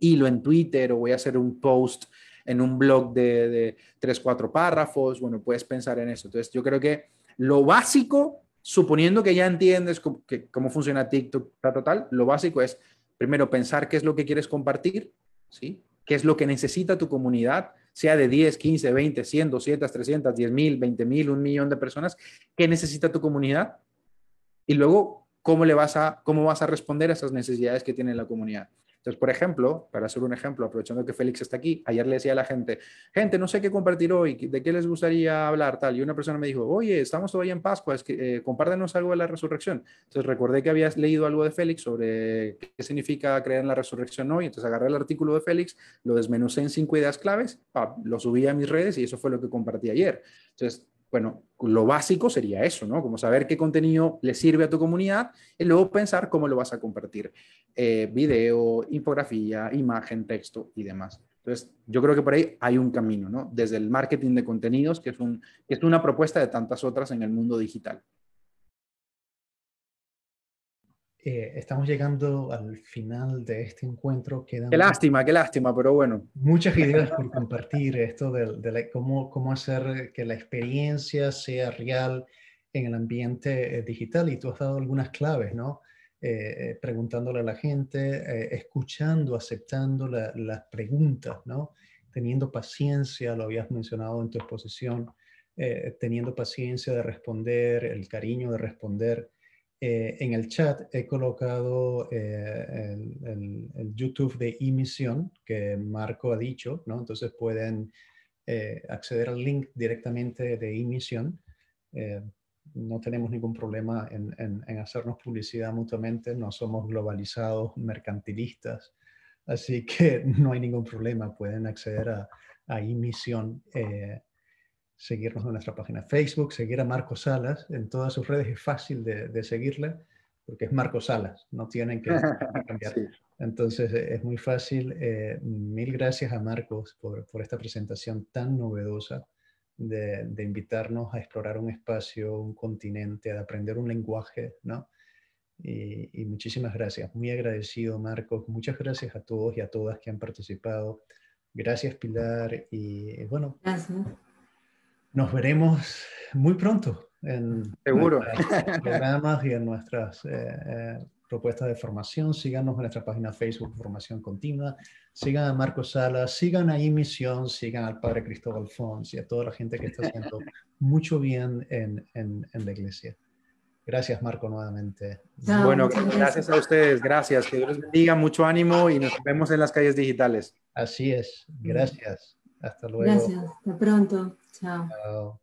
hilo en Twitter, o voy a hacer un post en un blog de, de tres, cuatro párrafos, bueno, puedes pensar en eso. Entonces, yo creo que lo básico, suponiendo que ya entiendes cómo, funciona TikTok, tal, tal, lo básico es, primero, pensar qué es lo que quieres compartir, ¿sí? ¿Qué es lo que necesita tu comunidad? sea de 10, 15, 20, 100, 200, 300, 10 mil, 20 mil, un millón de personas, ¿qué necesita tu comunidad? Y luego, ¿cómo, le vas a, ¿cómo vas a responder a esas necesidades que tiene la comunidad? Entonces, por ejemplo, para hacer un ejemplo, aprovechando que Félix está aquí, ayer le decía a la gente, gente, no sé qué compartir hoy, de qué les gustaría hablar, tal. Y una persona me dijo, oye, estamos todavía en Pascua, es que, eh, compártenos algo de la resurrección. Entonces, recordé que habías leído algo de Félix sobre qué significa creer en la resurrección hoy. Entonces, agarré el artículo de Félix, lo desmenucé en cinco ideas claves, lo subí a mis redes y eso fue lo que compartí ayer. Entonces, bueno, lo básico sería eso, ¿no? Como saber qué contenido le sirve a tu comunidad y luego pensar cómo lo vas a compartir. Eh, video, infografía, imagen, texto y demás. Entonces, yo creo que por ahí hay un camino, ¿no? Desde el marketing de contenidos, que es una propuesta de tantas otras en el mundo digital. Eh, estamos llegando al final de este encuentro. qué lástima, qué lástima, pero bueno. Muchas ideas por compartir, esto de, cómo, cómo hacer que la experiencia sea real en el ambiente eh, digital y tú has dado algunas claves, ¿no? Eh, preguntándole a la gente, escuchando, aceptando las preguntas, ¿no? Teniendo paciencia, lo habías mencionado en tu exposición, teniendo paciencia de responder, el cariño de responder. Eh, en el chat he colocado eh, el, YouTube de emisión que Marco ha dicho, ¿no? Entonces pueden eh, acceder al link directamente de emisión. no tenemos ningún problema en, en, en, hacernos publicidad mutuamente, no somos globalizados, mercantilistas, así que no hay ningún problema, pueden acceder a, a emisión seguirnos en nuestra página Facebook, seguir a Marco Salas en todas sus redes, es fácil de, seguirle porque es Marco Salas, no tienen que cambiar. Entonces eh, es muy fácil. Eh, mil gracias a Marcos por, esta presentación tan novedosa de, invitarnos a explorar un espacio, un continente, a aprender un lenguaje, ¿no? Y, muchísimas gracias. Muy agradecido, Marcos. Muchas gracias a todos y a todas que han participado. Gracias, Pilar. Y bueno. Gracias nos veremos muy pronto en Seguro. programas y en nuestras eh, eh, propuestas de formación. Síganos en nuestra página Facebook Formación Continua. Sigan a Marco Sala, sigan a Misión, sigan al Padre Cristóbal Fons y a toda la gente que está haciendo mucho bien en, la iglesia. Gracias, Marco, nuevamente. bueno, gracias. gracias a ustedes, gracias. Que Dios les bendiga, mucho ánimo y nos vemos en las calles digitales. Así es, gracias. Hasta luego. Gracias, hasta pronto. Chao.